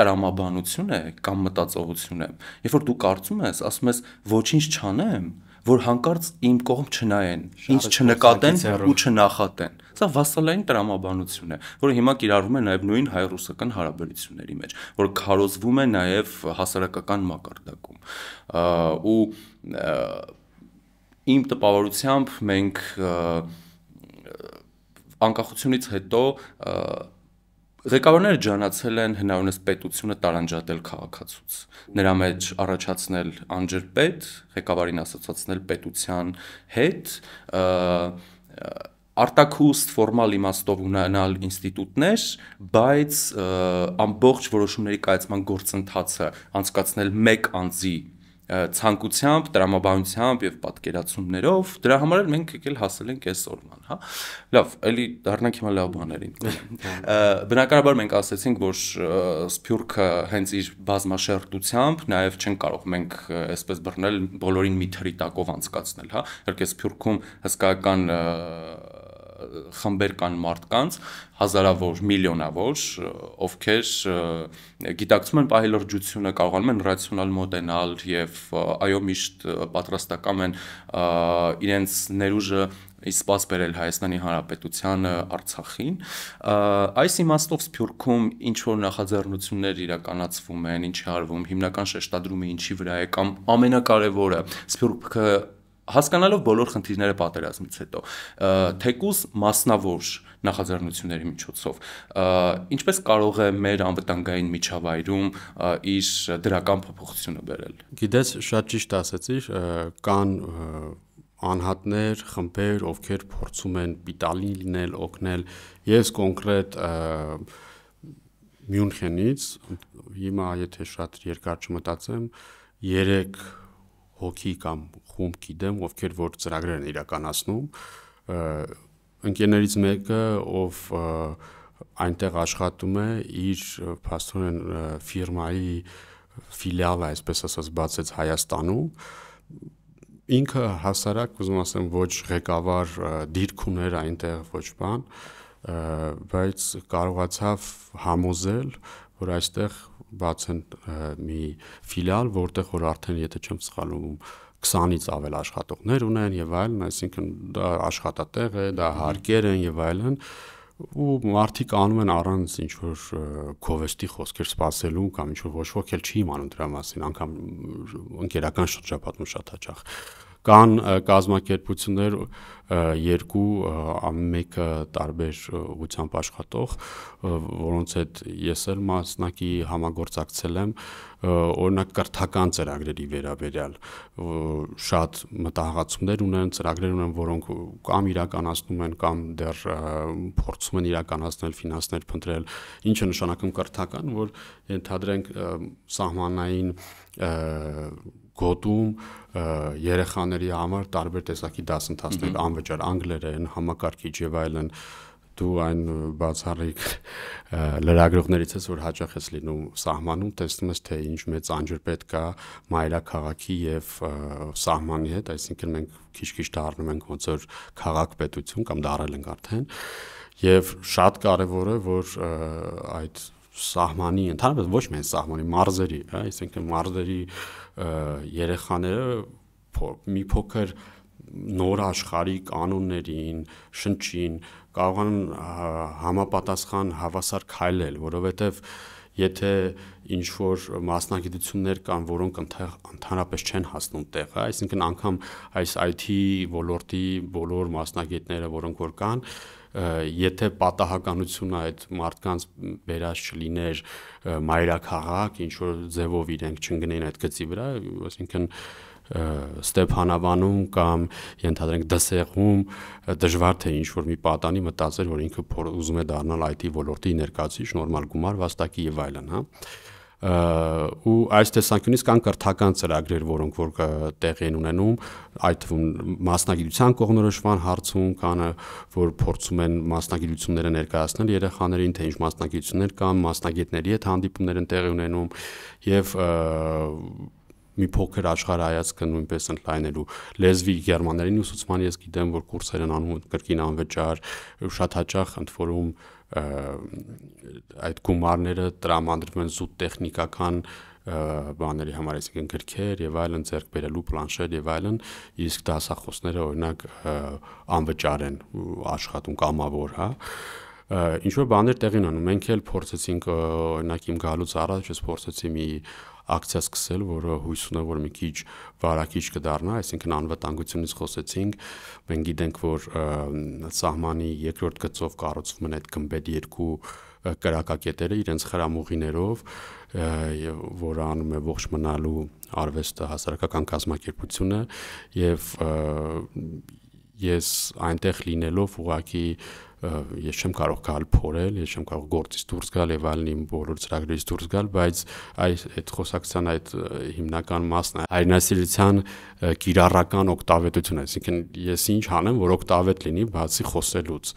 տրամաբանություն է կամ մտածողություն է։ Երբ որ դու կարծում ես, ասում ես ոչինչ չանեմ, որ հանկարծ իմ կողմ չնայեն, ինձ չնկատեն ու չնախատեն։ Սա վասալային տրամաբանություն է, որը հիմա կիրառվում է նաև նույն հայ-ռուսական հարաբերությունների մեջ, որ քարոզվում է նաև հասարակական մակարդակում։ ու իմ տպավորությամբ մենք անկախությունից հետո Ղեկավարները ջանացել են հնարավորինս պետությունը տարանջատել քաղաքացուց։ Նրա մեջ առաջացնել անջրպետ, ղեկավարին ասոցացնել պետության հետ, արտակուստ ֆորմալ իմաստով ունենալ ինստիտուտներ, բայց ամբողջ որոշումների կայացման գործընթացը անցկացնել մեկ անձի ցանկությամբ, տրամաբանությամբ եւ պատկերացումներով դրա համար էլ մենք եկել հասել ենք այսօրման, հա։ Լավ, էլի դառնանք հիմա լավ բաներին։ Բնականաբար մենք ասացինք, որ Սփյուռքը հենց իր բազմաշերտությամբ նաեւ չեն կարող մենք այսպես բռնել բոլորին մի թրի տակով անցկացնել, հա։ Իհարկե Սփյուռքում հսկայական խմբեր կան մարդկանց, հազարավոր, միլիոնավոր, ովքեր գիտակցում են պահելորջությունը, կարողանում են ռացիոնալ մոտենալ եւ այո միշտ պատրաստական են իրենց ներուժը իսպաս բերել Հայաստանի Հանրապետությանը Արցախին այս իմաստով Սփյուռքում ինչ որ նախաձեռնություններ իրականացվում են ինչի արվում հիմնական շեշտադրումը ինչի վրա է կամ ամենակարևորը Սփյուռքը հասկանալով բոլոր խնդիրները պատերազմից հետո թեկուզ մասնավոր նախաձեռնությունների միջոցով ինչպես կարող է մեր անվտանգային միջավայրում իր դրական փոփոխությունը բերել գիտես շատ ճիշտ ասացիր կան անհատներ, խմբեր, ովքեր փորձում են պիտալի լինել, օգնել։ Ես կոնկրետ Մյունխենից հիմա եթե շատ երկար չմտածեմ, 3 հոգի կամ խումբ գիտեմ, ովքեր որ ծրագրեր են իրականացնում։ Ընկերներից մեկը, ով այնտեղ աշխատում է, իր փաստորեն ֆիրմայի ֆիլիալը, այսպես ասած, բացեց Հայաստանում ինքը հասարակ ուզում ասեմ ոչ ղեկավար դիրք ուներ այնտեղ ոչ բան բայց կարողացավ համոզել որ այստեղ բացեն մի ֆիլիալ որտեղ որ արդեն եթե չեմ սխալվում 20-ից ավել աշխատողներ ունեն եւ այլն, այսինքն դա աշխատատեղ է, դա հարկեր են եւ այլն ու մարդիկ անում են առանց ինչ որ քովեստի խոսքեր սпасելու կամ ինչ որ ոչ ոք էլ չի իմանում դրա մասին, անգամ ընկերական շրջապատում շատ հաճախ։ շա Կան կազմակերպություններ երկու ամենը տարբեր ուղությամբ աշխատող, որոնց հետ ես էլ մասնակի համագործակցել եմ, օրինակ կրթական ծրագրերի վերաբերյալ շատ մտահղացումներ ունեն, ծրագրեր ունեն, որոնք կամ իրականացնում են, կամ դեռ փորձում են իրականացնել, ֆինանսներ փնտրել, ինչը նշանակում կրթական, որ ենթադրենք սահմանային և, գոտում երեխաների համար տարբեր տեսակի դասընթացներ անվճար անգլերեն, համակարգիչ եւ այլն դու այն բացառիկ լրագրողներից ես որ հաճախ ես լինում սահմանում տեսնում ես թե ինչ մեծ անջեր պետք է մայրաքաղաքի եւ սահմանի հետ այսինքն մենք քիչ-քիչ դառնում ենք ոնց որ քաղաք պետություն կամ դառել ենք արդեն եւ շատ կարեւոր է որ այդ սահմանի ընդհանրապես ոչ միայն սահմանի մարզերի հա այսինքն մարզերի մարզերի երեխաները մի փոքր նոր աշխարհի կանոններին, շնչին կարողանան համապատասխան հավասար քայլել, որովհետև եթե ինչ որ մասնագիտություններ կան, որոնք ընդհանրապես չեն հասնում տեղը, այսինքն անգամ այս IT ոլորտի բոլոր մասնագետները, որոնք որ կան, եթե պատահականությունը այդ մարդկանց վերած չլիներ, մայրաքաղաք ինչ որ ձևով իրենք չընկնեն այդ գծի վրա, այսինքն Ստեփանավանում կամ ենթադրենք դսեղում դժվար թե ինչ որ մի պատանի մտածել, որ ինքը ուզում է դառնալ IT ոլորտի ներկայացուցիչ, նորմալ գումար վաստակի եւ այլն, հա ու այս տեսանկյունից կան կրթական ծրագրեր, որոնք որ տեղի են ունենում, այդ թվում մասնագիտության կողմնորոշման հարցում կան, որ փորձում են մասնագիտությունները ներկայացնել երեխաներին, թե ինչ մասնագիտություններ կան, մասնագետների հետ հանդիպումներ են տեղի ունենում եւ մի փոքր աշխարհ հայացքը նույնպես ընդլայնելու լեզվի գերմաներեն ուսուցման ես գիտեմ որ կուրսեր են անում կրկին անվճար շատ հաճախ ընդ որում այդ գումարները տրամադրվում են զուտ տեխնիկական բաների համար, այսինքն գրքեր եւ այլն ձեռք բերելու պլանշետ եւ այլն, իսկ դասախոսները օրինակ անվճար են աշխատում կամավոր, հա ինչ որ բաներ տեղին անում։ Մենք էլ փորձեցինք օրինակ իմ գալուց առաջ ես փորձեցի մի ակցիա սկսել, որը հույս ունեմ, որ մի քիչ վարակիչ կդառնա, այսինքն անվտանգությունից խոսեցինք, մենք գիտենք, որ սահմանի երկրորդ գծով կառուցվում են այդ գմբեթ երկու կրակակետերը իրենց խրամուղիներով, որ անում է ողջ մնալու արվեստը հասարակական կազմակերպությունը եւ ես այնտեղ լինելով ուղակի ես չեմ կարող գալ փորել, ես չեմ կարող գործից դուրս գալ եւ այլն իմ բոլոր ծրագրերից դուրս գալ, բայց այս այդ խոսակցության այդ հիմնական մասն է արինասիրության կիրառական օգտավետությունը, այսինքն ես ինչ անեմ, որ օգտավետ լինի բացի խոսելուց։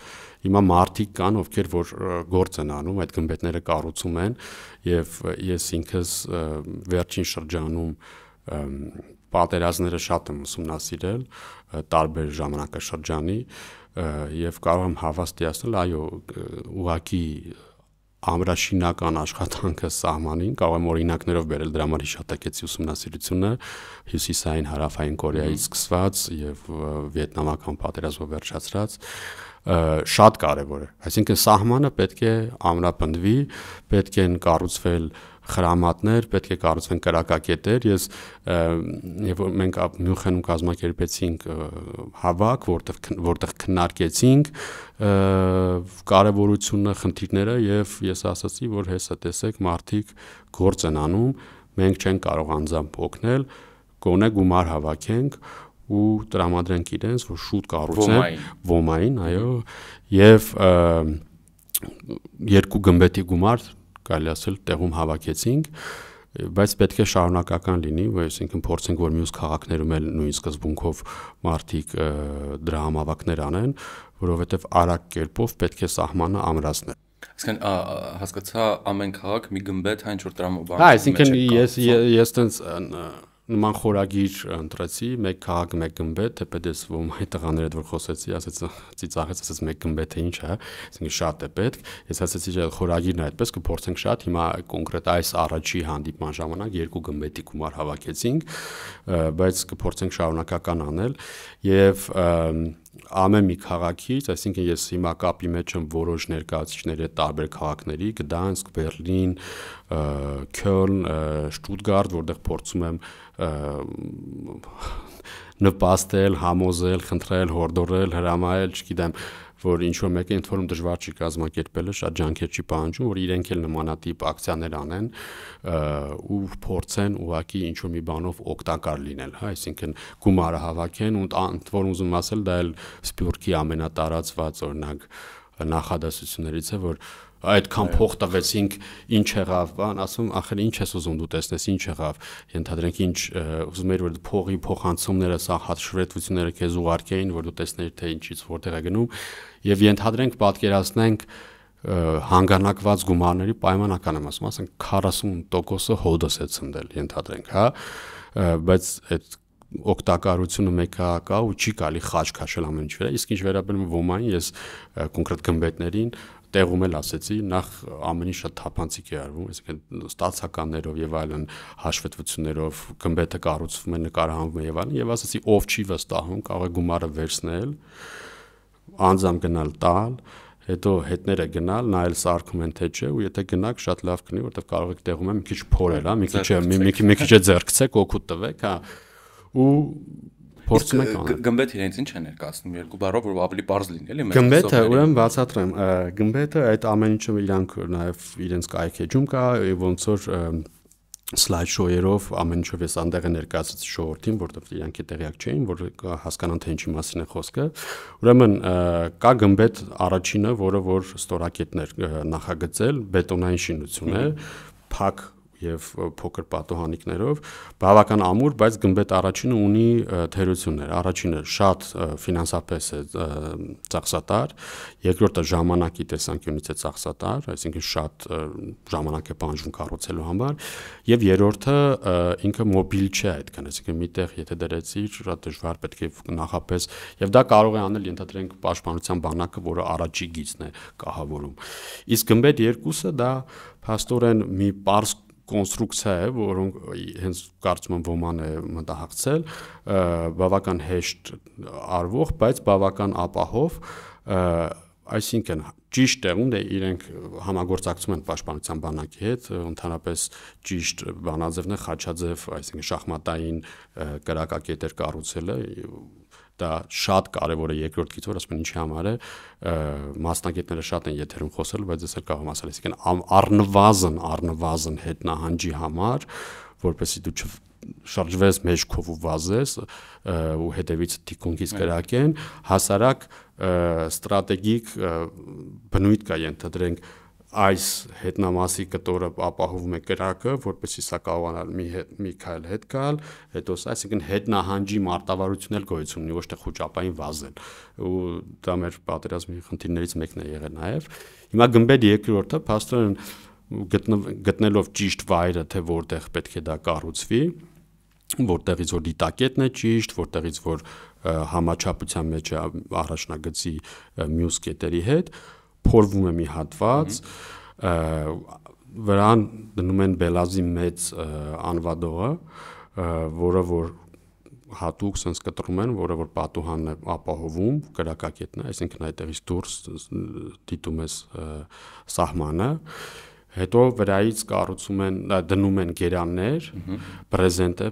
Հիմա մարդիկ կան, ովքեր որ գործ են անում, այդ գմբեթները կառուցում են եւ ես ինքս վերջին շրջանում պատերազմները շատ եմ ուսումնասիրել տարբեր ժամանակաշրջանի եւ կարող եմ հավաստիացնել, այո, ուղակի ամրաշինական աշխատանքը սահմանին կարող եմ օրինակներով բերել դրա համար հիշատակեցի ուսումնասիրությունը հյուսիսային հարավային Կորեայից սկսված եւ վիետնամական պատերազմով վերջացրած շատ կարեւոր է այսինքն սահմանը պետք է ամրապնդվի պետք են կառուցվել խրամատներ, պետք է կառուցեն կրակակետեր։ Ես եւ մենք Մյունխենում կազմակերպեցինք հավաք, որտեղ որտեղ քննարկեցինք կարևորությունը, խնդիրները եւ ես ասացի, որ հեսա տեսեք մարդիկ գործ են անում, մենք չենք կարող անձամբ օգնել, գոնե գումար հավաքենք ու տրամադրենք իրենց, որ շուտ կառուցեն ոմային, այո, եւ երկու գմբեթի գումար կարելի ասել տեղում հավաքեցինք, բայց պետք է շարունակական լինի, որ այսինքն փորձենք որ մյուս քաղաքներում էլ նույն սկզբունքով մարդիկ դրա համավակներ անեն, որովհետև արագ կերպով պետք է սահմանը ամրացնել։ Այսինքն հասկացա ամեն քաղաք մի գմբեթ այն հա, չոր տրամաբան։ Հա, այսինքն ես ես տենց նման խորագիր ընտրեցի, մեկ քաղաք, մեկ գմբեթ, թեպետ ում այդ տղաները որ խոսեցի, ասեց ծիծաղեց, ասեց մեկ գմբեթը ինչ է, ասենք շատ է պետք։ Ես ասեցի, չէ, խորագիրն է այդպես կփորձենք շատ։ Հիմա կոնկրետ այս առաջի հանդիպման ժամանակ երկու գմբեթի գումար հավաքեցինք, բայց կփորձենք շարունակական անել եւ ամեն մի քաղաքից, այսինքն ես հիմա կապի մեջ եմ որոշ ներկայացուցիչների հետ տարբեր քաղաքների, Գդանսկ, Բեռլին, Քյոլն, Շտուտգարտ, որտեղ փորձում եմ նպաստել, համոզել, խնդրել, հորդորել, հրամայել, չգիտեմ, որ ինչ որ մեկը ընդ որում դժվար չի կազմակերպելը, շատ ջանքեր չի պահանջում, որ իրենք էլ նմանատիպ ակցիաներ անեն ու փորձեն ուղակի ինչ որ մի բանով օգտակար լինել, հա, այսինքն գումարը հավաքեն ու ընդ որում ուզում ասել դա էլ սպյուրքի ամենատարածված օրինակ նախադասություններից է, որ այդքան փող տվեցինք, ինչ եղավ, բան, ասում, ախր ինչ ես ուզում դու տեսնես, ինչ եղավ։ Ենթադրենք ինչ ուզում էր որ փողի փոխանցումները, սա հաշվետվությունները քեզ ուղարկեին, որ դու տեսներ թե ինչից որտեղ է գնում, եւ ենթադրենք պատկերացնենք հանգանակված գումարների պայմանական եմ ասում, ասենք 40%-ը հոդս է ցնդել, ենթադրենք, հա, բայց այդ օգտակարությունը մեկա կա ու չի կարելի խաչ քաշել ամեն ինչ վրա, իսկ ինչ վերաբերում ոմային, ես կոնկրետ գմբետներին տեղում էլ ասեցի, նախ ամենի շատ թափանցիկ է արվում, այսինքն ստացականներով եւ այլն հաշվետվություններով գմբետը կառուցվում է, նկարահանվում է եւ այլն, եւ ասեցի, ով չի վստահում, կարող է գումարը վերցնել, անձամ գնալ տալ, հետո հետները գնալ, նայել սարքում են թե չէ, ու եթե գնաք շատ լավ կլինի, որովհետև կարող եք տեղում մի քիչ փորել, հա, մի քիչ մի քիչ մի քիչ ձերքցեք, օգուտ տվեք, հա, ու փորձում եք անել։ Գմբեթ իրենց ինչ է ներկայացնում երկու բառով, որ ավելի པարզ լինի, էլի մեր։ Գմբեթը, ուրեմն բացատրեմ, գմբեթը այդ ամեն ինչը իրանք նաև իրենց կայքեջում կա, ոնց որ slide show-երով ամեն ինչով ես անդեղ ներկայացրեցի շողորթին, որովհետև իրանք տեղյակ չէին, որ հասկանան թե ինչի մասին է խոսքը։ Ուրեմն կա գմբեթ առաջինը, որը որ ստորակետներ նախագծել, բետոնային շինություն է, փակ եւ փոքր պատոհանիկներով բավական ամուր, բայց գմբեթ առաջինը ունի թերություններ։ Առաջինը շատ ֆինանսապես է ծախսատար, երկրորդը ժամանակի տեսանկյունից է ծախսատար, այսինքն շատ ժամանակ է պահանջվում կառուցելու համար, եւ երրորդը ինքը մոբիլ չէ այդքան, այսինքն միտեղ եթե դրեցիր, շատ դժվար պետք է նախապես եւ դա կարող է անել ենթադրենք պաշտպանության բանակը, որը առաջի գիծն է կահավորում։ Իսկ գմբեթ 2-ը դա փաստորեն մի པարս կոնստրուկցիա է, որոնք հենց կարծում եմ ոման է մտահացել, բավական հեշտ արվող, բայց բավական ապահով, այսինքն ճիշտ տեղում դե իրենք համագործակցում են պաշտպանության բանակի հետ, ընդհանրապես ճիշտ բանաձևն է խաչաձև, այսինքն շախմատային կրակակետեր կառուցելը դա շատ կարևոր է երկրորդ գիծը, որ ասում են ինչի համար է մասնագետները շատ են եթերում խոսել, բայց ես էլ կարող եմ ասել, այսինքն առնվազն առնվազն հետ նահանջի համար, որպեսզի դու շարժվես մեջքով ու վազես ու հետևից թիկունքից հա։ կրակեն, հասարակ ստրատեգիկ բնույթ կա ենթադրենք են այս հետնամասի կտորը ապահովում է կրակը, որպեսզի սա կարողանալ մի հետ, մի քայլ հետ գալ, հետո սա, այսինքն հետնահանջի մարտավարությունն էլ գոյություն ունի, ոչ թե խոճապային վազել։ Ու դա մեր պատերազմի խնդիրներից մեկն է եղել նաև։ Հիմա գմբեթ երկրորդը փաստորեն գտնելով ճիշտ վայրը, թե որտեղ պետք է դա կառուցվի, որտեղից որ դիտակետն է ճիշտ, որտեղից որ համաչափության մեջ առաջնագծի մյուս կետերի հետ, որ փորվում է մի հատված, վրան դնում են բելազի մեծ անվադողը, որը որ հատուկ sense կտրում են, որը որ պատուհանն է ապահովում, գրակակետն է, այսինքն այդտեղից դուրս դիտում ես սահմանը հետո վրայից կառուցում են դնում են գերաններ, պրեզենտը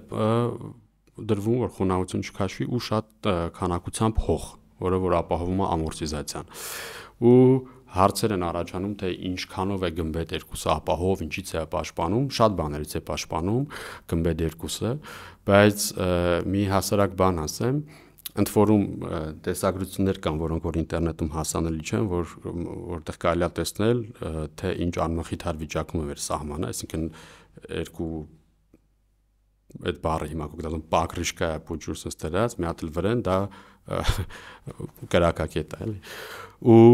դրվում որ խոնավություն չքաշվի ու շատ քանակությամբ հող, որը որ ապահովում է ամորտիզացիան։ Ու հարցեր են առաջանում, թե ինչքանով է գմբեթ 2-ը ապահով, ինչից է պաշտպանում, շատ բաներից է պաշտպանում գմբեթ 2-ը, բայց մի հասարակ բան ասեմ, ընդ որում տեսագրություններ կան, որոնք որ ինտերնետում հասանելի չեն, որ որտեղ կարելի է տեսնել, թե ինչ անմխիթար վիճակում է մեր սահմանը, այսինքն երկու այդ բառը հիմա կգտածում պակրիշկա փոճուր սստերած, մի հատ էլ վրան դա գրակակետ է, էլի։ Ու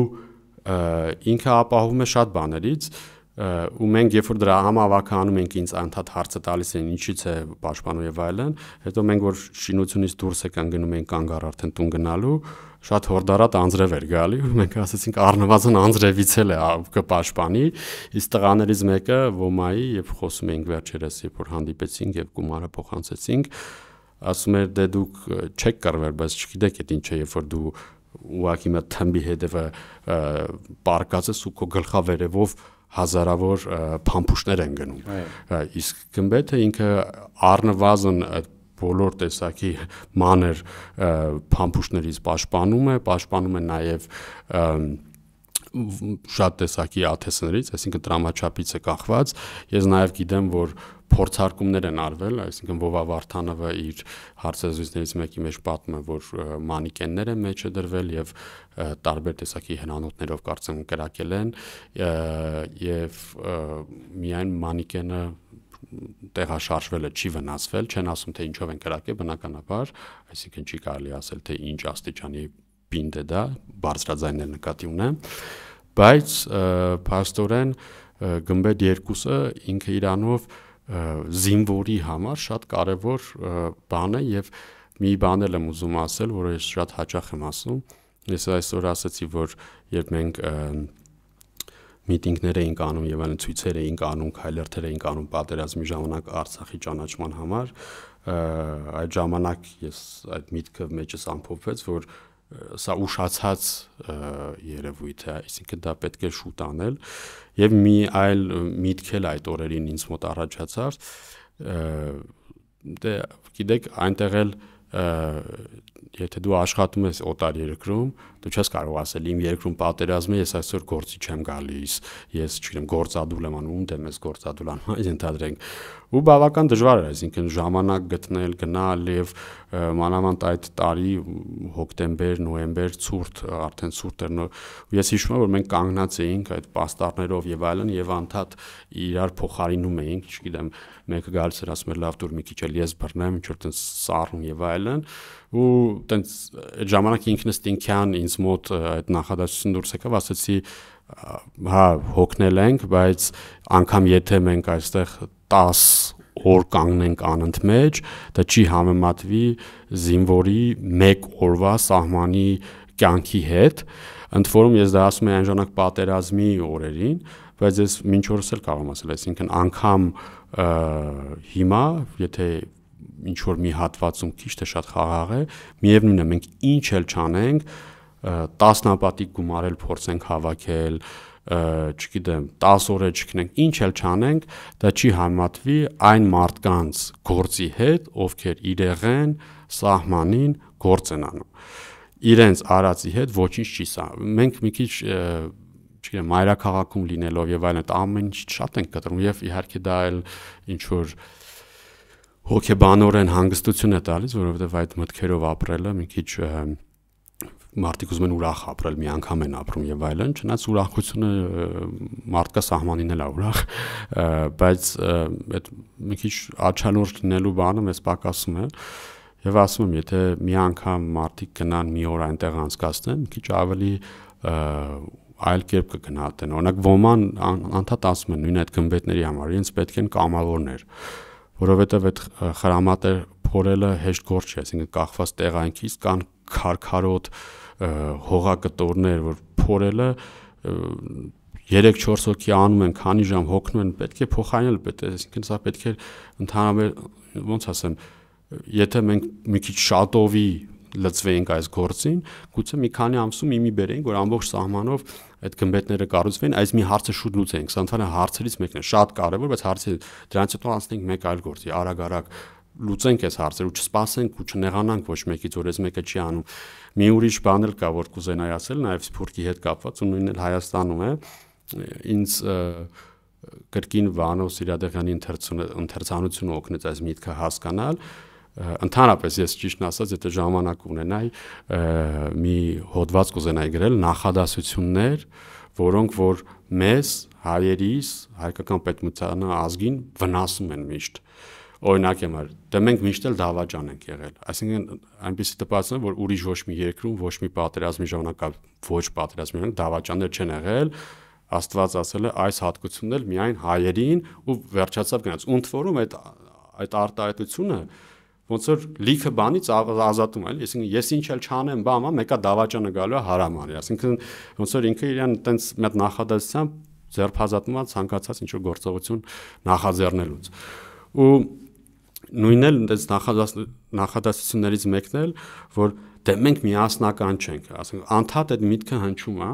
ինքը ապահովում է շատ բաներից ու մենք երբ որ դրա համավականում ենք ինձ անդադ հարցը տալիս են ինչից է պաշտպանում եւ այլն, հետո մենք որ շինությունից դուրս եկան գնում ենք կանգար արդեն տուն գնալու, շատ հորդարատ անձրև էր գալի ու մենք ասացինք առնվազն անձրևից էլ է կպաշտպանի, իսկ տղաներից մեկը ոմայի եւ խոսում էինք վերջերս երբ որ հանդիպեցինք եւ գումարը փոխանցեցինք, ասում էր դե դուք չեք կարվել, բայց չգիտեք այդ ինչ է, երբ որ դու ուղակի մա թմբի հետևը պարկածես ու քո գլխավերևով հազարավոր փամփուշներ են գնում։ Իսկ գմբեթը ինքը առնվազն այդ բոլոր տեսակի մանր փամփուշներից պաշտպանում է, պաշտպանում է նաև շատ տեսակի աթեսներից, այսինքն տրամաչափից է կախված։ Ես նաև գիտեմ, որ փորձարկումներ են արվել, այսինքն Վովա Վարդանովը իր հարցազրույցներից մեկի մեջ պատմում է, որ մանիկենները մեջ է դրվել եւ տարբեր տեսակի հրանոթներով կարծեմ կրակել են եւ միայն մանիկենը տեղաշարժվելը չի վնասվել, չեն ասում թե ինչով են կրակել, բնականաբար, այսինքն չի կարելի ասել թե ինչ աստիճանի պինդ է դա, բարձրաձայնել նկատի ունեմ, բայց փաստորեն գմբեթ 2-ը ինքը իրանով իր զինվորի համար շատ կարևոր բան է եւ մի բան եմ ուզում ասել, որը ես շատ հաճախ եմ ասում։ Ես այսօր ասացի, որ երբ մենք միտինգներ էինք անում եւ այն ցույցեր էինք անում, քայլերթեր էինք անում պատերազմի ժամանակ Արցախի ճանաչման համար, այդ ժամանակ ես այդ միտքը մեջս ամփոփվեց, որ սա ուշացած երևույթ է, այսինքն դա պետք է շուտ անել եւ մի այլ միտք էլ այդ օրերին ինձ մոտ առաջացավ դե գիտեք այնտեղ էլ եթե դու աշխատում ես օտար երկրում, դու չես կարող ասել իմ երկրում պատերազմը ես այսօր գործի չեմ գալիս, ես չգիտեմ գործադուլ եմ անում, դեմ ես գործադուլանում, ենթադրենք ու բավական դժվար էր, այսինքն ժամանակ գտնել, գնալ եւ մանավանդ այդ տարի հոկտեմբեր, նոեմբեր ցուրտ, արդեն ցուրտ էր։ Ես հիշում եմ, որ մենք կանգնած էինք այդ պաստառներով եւ այլն եւ անդադ իրար փոխարինում էինք, չգիտեմ, մեկը գալիս էր ասում էր լավ դուր մի քիչ էլ ես բռնեմ, ինչ որ տենց սառում եւ այլն ու տենց այդ ժամանակ ինքնըս ինքյան ինձ մոտ այդ նախադասությունը դուրս եկավ, ասացի հա հոգնել ենք, բայց անգամ եթե մենք այստեղ 10 օր կանգնենք անընդմեջ, դա չի համեմատվի զինվորի 1 օրվա սահմանի կյանքի հետ։ Ընդ որում ես դա ասում եմ այնժանակ պատերազմի օրերին, բայց ես մինչ օրս էլ կարող եմ ասել, այսինքն անգամ հիմա, եթե ինչ որ մի հատվածում քիչ թե շատ խաղաղ է, միևնույնն է մենք ինչ էլ չանենք, տասնապատիկ գումարել փորձենք հավաքել, չգիտեմ, 10 օր է չքնենք, ինչ էլ չանենք, դա չի համատվի այն մարդկանց գործի հետ, ովքեր իրեղեն սահմանին գործ են անում։ Իրենց արածի հետ ոչինչ չի սա։ Մենք մի քիչ չգիտեմ, մայրաքաղաքում լինելով եւ այլն, ամեն ինչ շատ ենք կտրում եւ իհարկե դա էլ ինչ որ հոգեբանորեն հանգստություն է տալիս, որովհետեւ այդ մտքերով ապրելը մի քիչ և, մարդիկ ուզում են ուրախ ապրել, մի անգամ են ապրում եւ այլն, չնայած ուրախությունը մարդկա սահմանին էլ է ուրախ, բայց այդ մի քիչ աչանուր լինելու բանը մեզ պակասում է։ Եվ ասում եմ, եթե մի անգամ մարդիկ գնան մի օր այնտեղ անցկացնեն, մի քիչ ավելի այլ կերպ կգնահատեն։ Օրինակ ոման անդադ ասում են նույն այդ գմբետների համար, իրենց պետք են կամավորներ, որովհետև այդ խրամատը փորելը հեշտ գործ չէ, այսինքն կախված տեղանքից կան քարքարոտ կար հողակտորներ, որ փորելը 3-4 հոգի անում են, քանի ժամ հոգնում են, պետք է փոխանել պետք է, այսինքն սա պետք է ընդհանրապես ոնց ասեմ, եթե մենք մի քիչ շատովի լծվեինք այս գործին, գուցե մի քանի ամսում իմի բերեինք, որ ամբողջ սահմանով այդ գմբեթները կառուցվեն, այս մի հարցը շուտ լուծենք։ Սա ընդհանրապես հարցերից մեկն է, շատ կարևոր, բայց հարցը դրանից հետո անցնենք մեկ այլ գործի, արագ-արագ լուծենք այս հարցերը ու չսպասենք ու չնեղանանք ոչ մեկից որ այս մեկը չի անում։ Մի ուրիշ բան էլ կա, որ կուզենայի ասել, նաև Սփյուռքի հետ կապված ու նույնն էլ Հայաստանում է։ Ինձ կրկին Վանո Սիրադեղյանի ընթերցանությունը օգնեց այս միտքը հասկանալ, ընդհանրապես ես ճիշտն ասած, եթե ժամանակ ունենայի, մի հոդված կուզենայի գրել նախադասություններ, որոնք որ մեզ հայերիս հայկական պետմությանը ազգին վնասում են միշտ։ Ա, օրինակ եմ արել դե մենք միշտ էլ դավաճան ենք եղել այսինքն այնպեսի տպացնում որ ուրիշ ոչ մի երկրում ոչ մի պատերազմի ժամանակ ոչ պատերազմի ժամանակ դավաճաններ չեն եղել Աստված ասել է այս հատկությունն էլ միայն հայերին ու վերջացավ գնաց։ Ընդ որում այդ այդ արտահայտությունը ոնց որ լիքը բանից ազատում է, այսինքն ես ինչ էլ չանեմ, բա մա մեկա դավաճանը գալու է հարաման։ Այսինքն ոնց որ ինքը իրան տենց մեծ նախադասությամբ ձերբազատումա ցանկացած ինչ որ գործողություն նախաձեռնելուց։ Ու նույնն էլ այնպես նախադաս նախադասություններից մեկն էլ որ դե մենք միասնական չենք, ասենք անթադ այդ միտքը հնչում է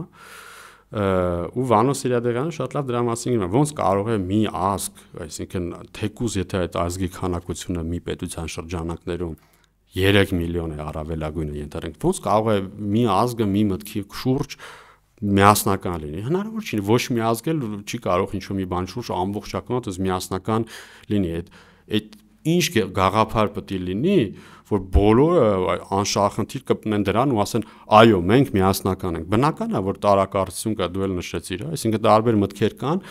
ու Վանոս Սիրադեգյանը շատ լավ դրա մասին գրում է ոնց կարող է մի ազգ, այսինքն թեկուզ եթե այդ ազգի քանակությունը մի պետության շրջանակներում 3 միլիոն է առավելագույնը ենթադրենք, ոնց կարող է մի ազգը մի մտքի շուրջ միասնական լինի։ Հնարավոր չի, ոչ մի ազգ էլ չի կարող ինչ-որ մի բան շուրջ ամբողջականորեն միասնական լինի։ Այդ այդ ինչ գաղափար պետք է լինի, որ բոլորը անշահախնդիր կպնեն դրան ու ասեն, այո, մենք միասնական ենք։ Բնական է, որ տարակարծություն կա, դու էլ նշեցիր, հա, այսինքն տարբեր մտքեր կան,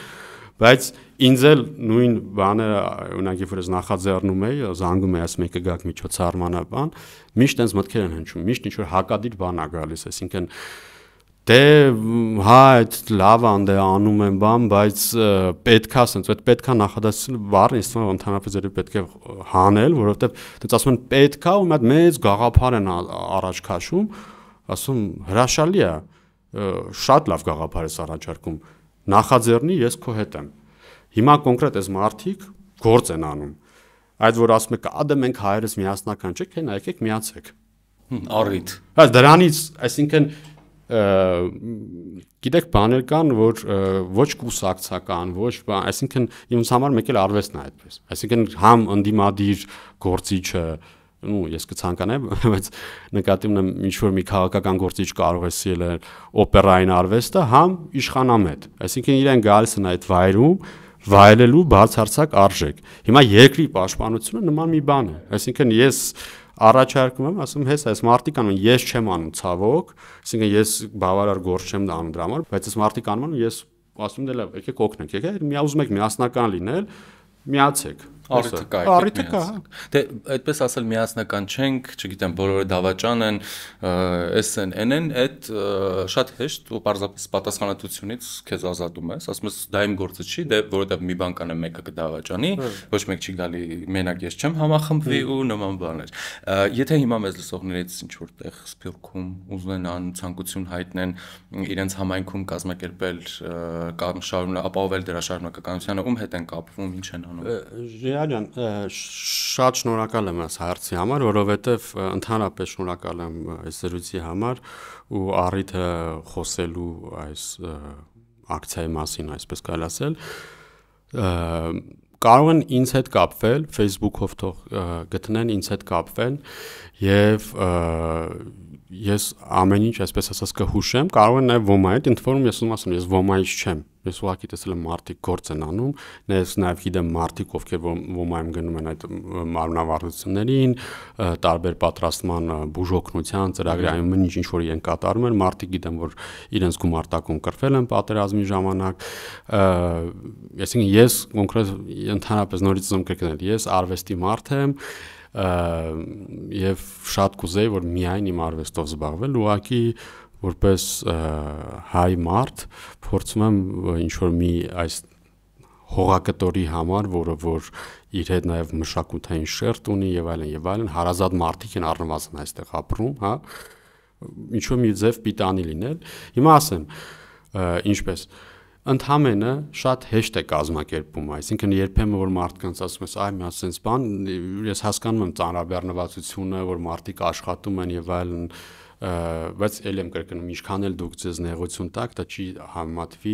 բայց ինձ էլ նույն բաները ունակ երբ որ ես նախաձեռնում էի, զանգում էի ասում եկա գաք միջոցառմանաբան, միշտ այնս մտքեր են հնչում, միշտ ինչ որ հակադիր բան է գալիս, այսինքն դե հա այդ լավ անդե անում եմ բան, բայց պետքա ասենց, այդ պետքա նախադասել բառը ինձ թվում է ընդհանրապես երբ պետք է հանել, որովհետև դից դե, ասում են պետքա ու մի հատ մեծ գաղափար են առաջ քաշում, ասում հրաշալի է, շատ լավ գաղափար ես առաջարկում, նախաձեռնի ես քո հետ եմ։ Հիմա կոնկրետ այս մարտիկ գործ են անում։ Այդ որ ասում եք, ադե մենք հայերս միասնական չեք, նայեք, միացեք։ Առիթ։ Բայց հա, դրանից, այսինքն գիտեք բաներ կան, որ ոչ կուսակցական, ոչ բան, այսինքն ինձ համար մեկ էլ արվեստն է այդպես։ Այսինքն համ ընդդիմադիր գործիչը, ու ես կցանկանեմ, բայց նկատի ունեմ ինչ որ մի քաղաքական գործիչ կարող է սիրել օպերային արվեստը, համ իշխանամետ։ Այսինքն իրեն գալիս են այդ վայրում վայելելու բացարձակ արժեք։ Հիմա երկրի պաշտպանությունը նման մի բան է։ Այսինքն ես առաջարկում եմ, ասում հես այս մարտիկ անում, ես չեմ անում ցավոք, ասինքն ես բավարար գործ չեմ անում դրա համար, բայց այս մարտիկ անում ես ասում դե լավ, եկեք օգնենք, եկեք, մի ուզում եք միասնական լինել, միացեք Առիթը կա։ Առիթը կա։ հա։ Դե այդպես ասել միասնական չենք, չգիտեմ, բոլորը դավաճան են, էս են, են են, այդ շատ հեշտ ու պարզապես պատասխանատվությունից քեզ ազատում ես, ասում ես դա իմ գործը չի, դե որովհետև մի բան կանեմ մեկը կդավաճանի, ոչ մեկ չի գալի, մենակ ես չեմ համախմբվի ու նման բաներ։ Եթե հիմա մեզ լսողներից ինչ որտեղ սփյուռքում ուզենան ցանկություն հայտնեն իրենց համայնքում կազմակերպել կամ շարունակ ապահովել դրա շարունակականությունը, ում հետ են կապվում, ինչ են անում։ Նեհար ջան, շատ շնորհակալ եմ այս հարցի համար, որովհետև ընդհանրապես շնորհակալ եմ այս զրույցի համար ու առիթը խոսելու այս ակցիայի մասին, այսպես կարելի ասել։ Կարող են ինձ հետ կապվել Facebook-ով թող գտնեն ինձ հետ կապվեն եւ ես ամեն ինչ, այսպես ասած, կհուշեմ, կարող են նաեւ ոմայդ, ինտֆորմ ես ասում, ես ոմայից չեմ Ես ուղղակի տեսել եմ մարդիկ գործ են անում, ես նաև գիտեմ մարդիկ, ովքեր ոմայում գնում են այդ մարմնավարժություններին, տարբեր պատրաստման բուժօգնության ծրագրային ինչ ինչ որ իրեն կատարում են, մարդիկ գիտեմ, որ իրենց գումարտակում կրվել են պատերազմի ժամանակ։ Այսինքն ես կոնկրետ ընդհանրապես նորից եմ կրկնել, ես արվեստի մարդ եմ, եւ շատ կուզեի որ միայն իմ արվեստով զբաղվել ուղակի որպես հայ մարդ փորձում եմ ինչ որ մի այս հողակտորի համար, որը որ իր հետ նաև մշակութային շերտ ունի եւ այլն եւ այլն, հարազատ մարդիկ են առնվազն այստեղ ապրում, հա, ինչ որ մի ձև պիտանի լինել։ Հիմա ասեմ, ինչպես ընդհանրը շատ հեշտ է կազմակերպում, այսինքն երբեմն որ մարդկանց ասում ես, այ մի ասենց բան, ես հասկանում եմ ծանրաբեռնվածությունը, որ մարդիկ աշխատում են եւ այլն, այլ, բայց ել եմ կրկնում, ինչքան էլ դուք ձեզ նեղություն տակ, դա չի համատվի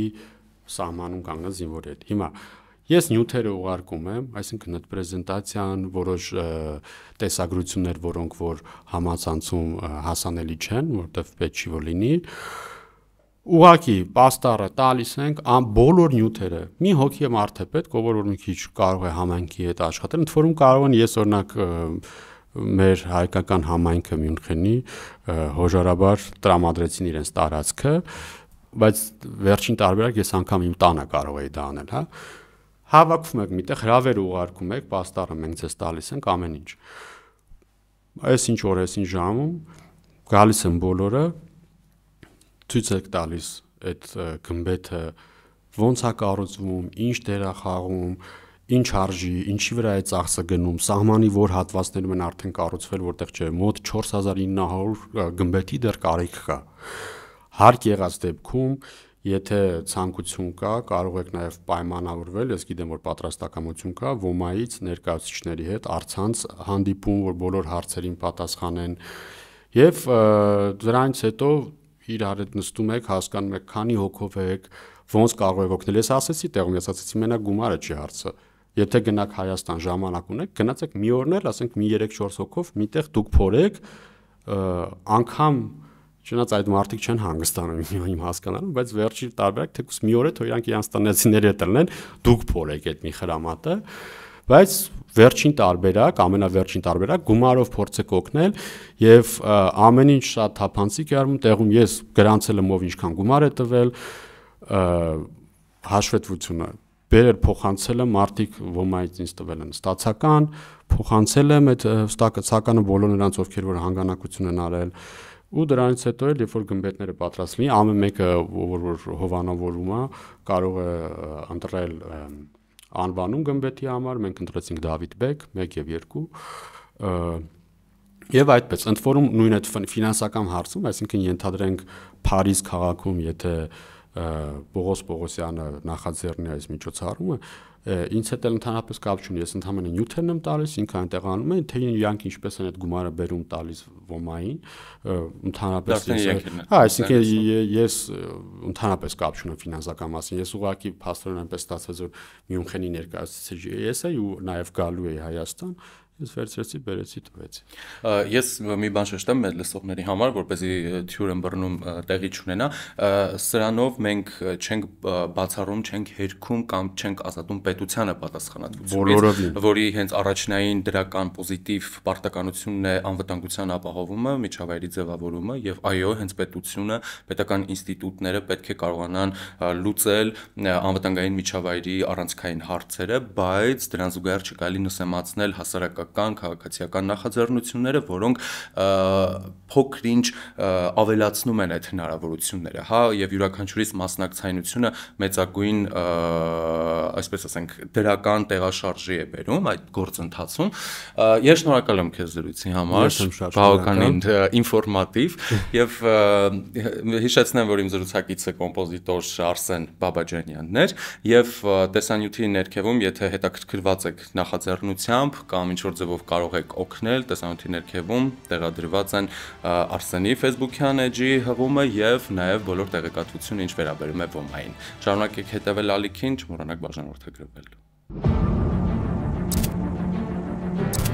սահմանում կանգնած զինվորի հետ։ Հիմա Ես նյութերը ուղարկում եմ, այսինքն այդ պրեզենտացիան, որոշ տեսագրություններ, որոնք որ համացանցում հասանելի չեն, որտեվ պետք չի որ լինի, Ուղակի պաստառը տալիս ենք ան բոլոր նյութերը։ Մի հոգի մարդ է պետք, ով որ մի քիչ կարող է համանքի հետ աշխատել։ Ընդ որում կարող են ես օրինակ մեր հայկական համայնքը Մյունխենի հոժարաբար տրամադրեցին իրենց տարածքը, բայց վերջին տարբերակ ես անգամ իմ տանը կարող էի դա անել, հա։ Հավաքվում եք միտեղ, հրավեր ուղարկում եք, պաստառը մենք ձեզ տալիս ենք ամեն ինչ։ Այս ինչ օր, այս ինչ ժամում գալիս են բոլորը ցույց եք տալիս այդ գմբեթը ոնց է կառուցվում, ինչ դեր է խաղում, ինչ արժի, ինչի վրա է ծախսը գնում, սահմանի որ հատվածներում են արդեն կառուցվել, որտեղ չէ, մոտ 4900 գմբեթի դեռ կարիք կա։ Հարկ եղած դեպքում Եթե ցանկություն կա, կարող եք նաև պայմանավորվել, ես գիտեմ, որ պատրաստակամություն կա ոմայից ներկայացուցիչների հետ արցանց հանդիպում, որ բոլոր հարցերին պատասխանեն։ Եվ դրանից հետո իրար հետ նստում եք, հասկանում եք, քանի հոգով եք, ոնց կարող եք օգնել։ Ես ասեցի տեղում, ես ասեցի մենակ գումարը չի հարցը Եթե գնաք Հայաստան ժամանակ ունեք, գնացեք մի օրներ, ասենք մի 3-4 հոգով միտեղ դուք փորեք անգամ չնայած այդ մարդիկ չեն հանգստանում իմ հասկանալու, բայց վերջի տարբերակ թեկուս մի օր է թող իրանք իրանք ստանեցիների հետ լինեն, դուք փորեք այդ մի խրամատը, բայց վերջին տարբերակ, ամենավերջին տարբերակ գումարով փորձեք օգնել եւ ամեն ինչ շատ թափանցիկ է արվում, տեղում ես գրանցել եմ ով ինչքան գումար է տվել, հաշվետվությունը բերել փոխանցել եմ մարդիկ ոմայից ինձ տվել են ստացական, փոխանցել եմ այդ ստակացականը բոլոր նրանց ովքեր որ հանգանակություն են արել ու դրանից հետո էլ երբ որ գմբեթները պատրաստ լինի ամեն մեկը որ որ հովանավորում է կարող է ընտրել անվանում գմբեթի համար մենք ընտրեցինք Դավիթ Բեկ 1 եւ 2 Եվ այդպես, ընդ որում նույն այդ ֆինանսական հարցում, այսինքն ենթադրենք Փարիզ քաղաքում, եթե և, Պողոս Պողոսյանը նախաձեռնի այս միջոցառումը ինձ հետ էլ ընդհանրապես կապ չունի ես ընդհանրապես նյութերն եմ տալիս ինքը այնտեղ անում է թե իրանք ինչպես են այդ գումարը բերում տալիս ոմային ընդհանրապես ես հա այսինքն ես ընդհանրապես կապ չունեմ ֆինանսական մասին ես ուղղակի փաստորեն այնպես ստացվեց որ Մյունխենի ներկայացուցիչ ես էի ու նաև գալու էի Հայաստան ես վերցրեցի, բերեցի, տվեցի։ Ես մի բան շեշտեմ մեր լսողների համար, որպեսզի թյուրը բռնում տեղի չունենա, սրանով մենք չենք բացառում, չենք հերքում կամ չենք ազատում պետությանը պատասխանատվությունից, որի հենց առաջնային դրական պոզիտիվ պարտականությունն է անվտանգության ապահովումը, միջավայրի ձևավորումը եւ այո, հենց պետությունը, պետական ինստիտուտները պետք է կարողանան լուծել անվտանգային միջավայրի առանցքային հարցերը, բայց դրան զուգահեռ չկարելի նսեմացնել հասարակական կան քաղաքացիական նախաձեռնությունները, որոնք փոքրինչ ավելացնում են այդ հնարավորությունները, հա, եւ յուրաքանչյուրից մասնակցայնությունը մեծագույն այսպես ասենք դրական տեղաշարժի է բերում այդ գործընթացում։ Ես շնորհակալ եմ քեզ զրույցի համար, բավականին ինֆորմատիվ եւ հիշեցնեմ, որ իմ զրուցակիցը կոմպոզիտոր Արսեն Բաբաջանյանն էր եւ տեսանյութի ներքևում, եթե հետաքրքրված եք նախաձեռնությամբ կամ ինչ որ որ ձևով կարող եք օգնել տեսանյութի ներքևում տեղադրված են Արսենի Facebook-յան էջի հղումը եւ նաեւ բոլոր տեղեկատվությունը ինչ վերաբերում է ոմային։ Շարունակեք հետեւել ալիքին, չմոռանաք բաժանորդագրվել։ Thank you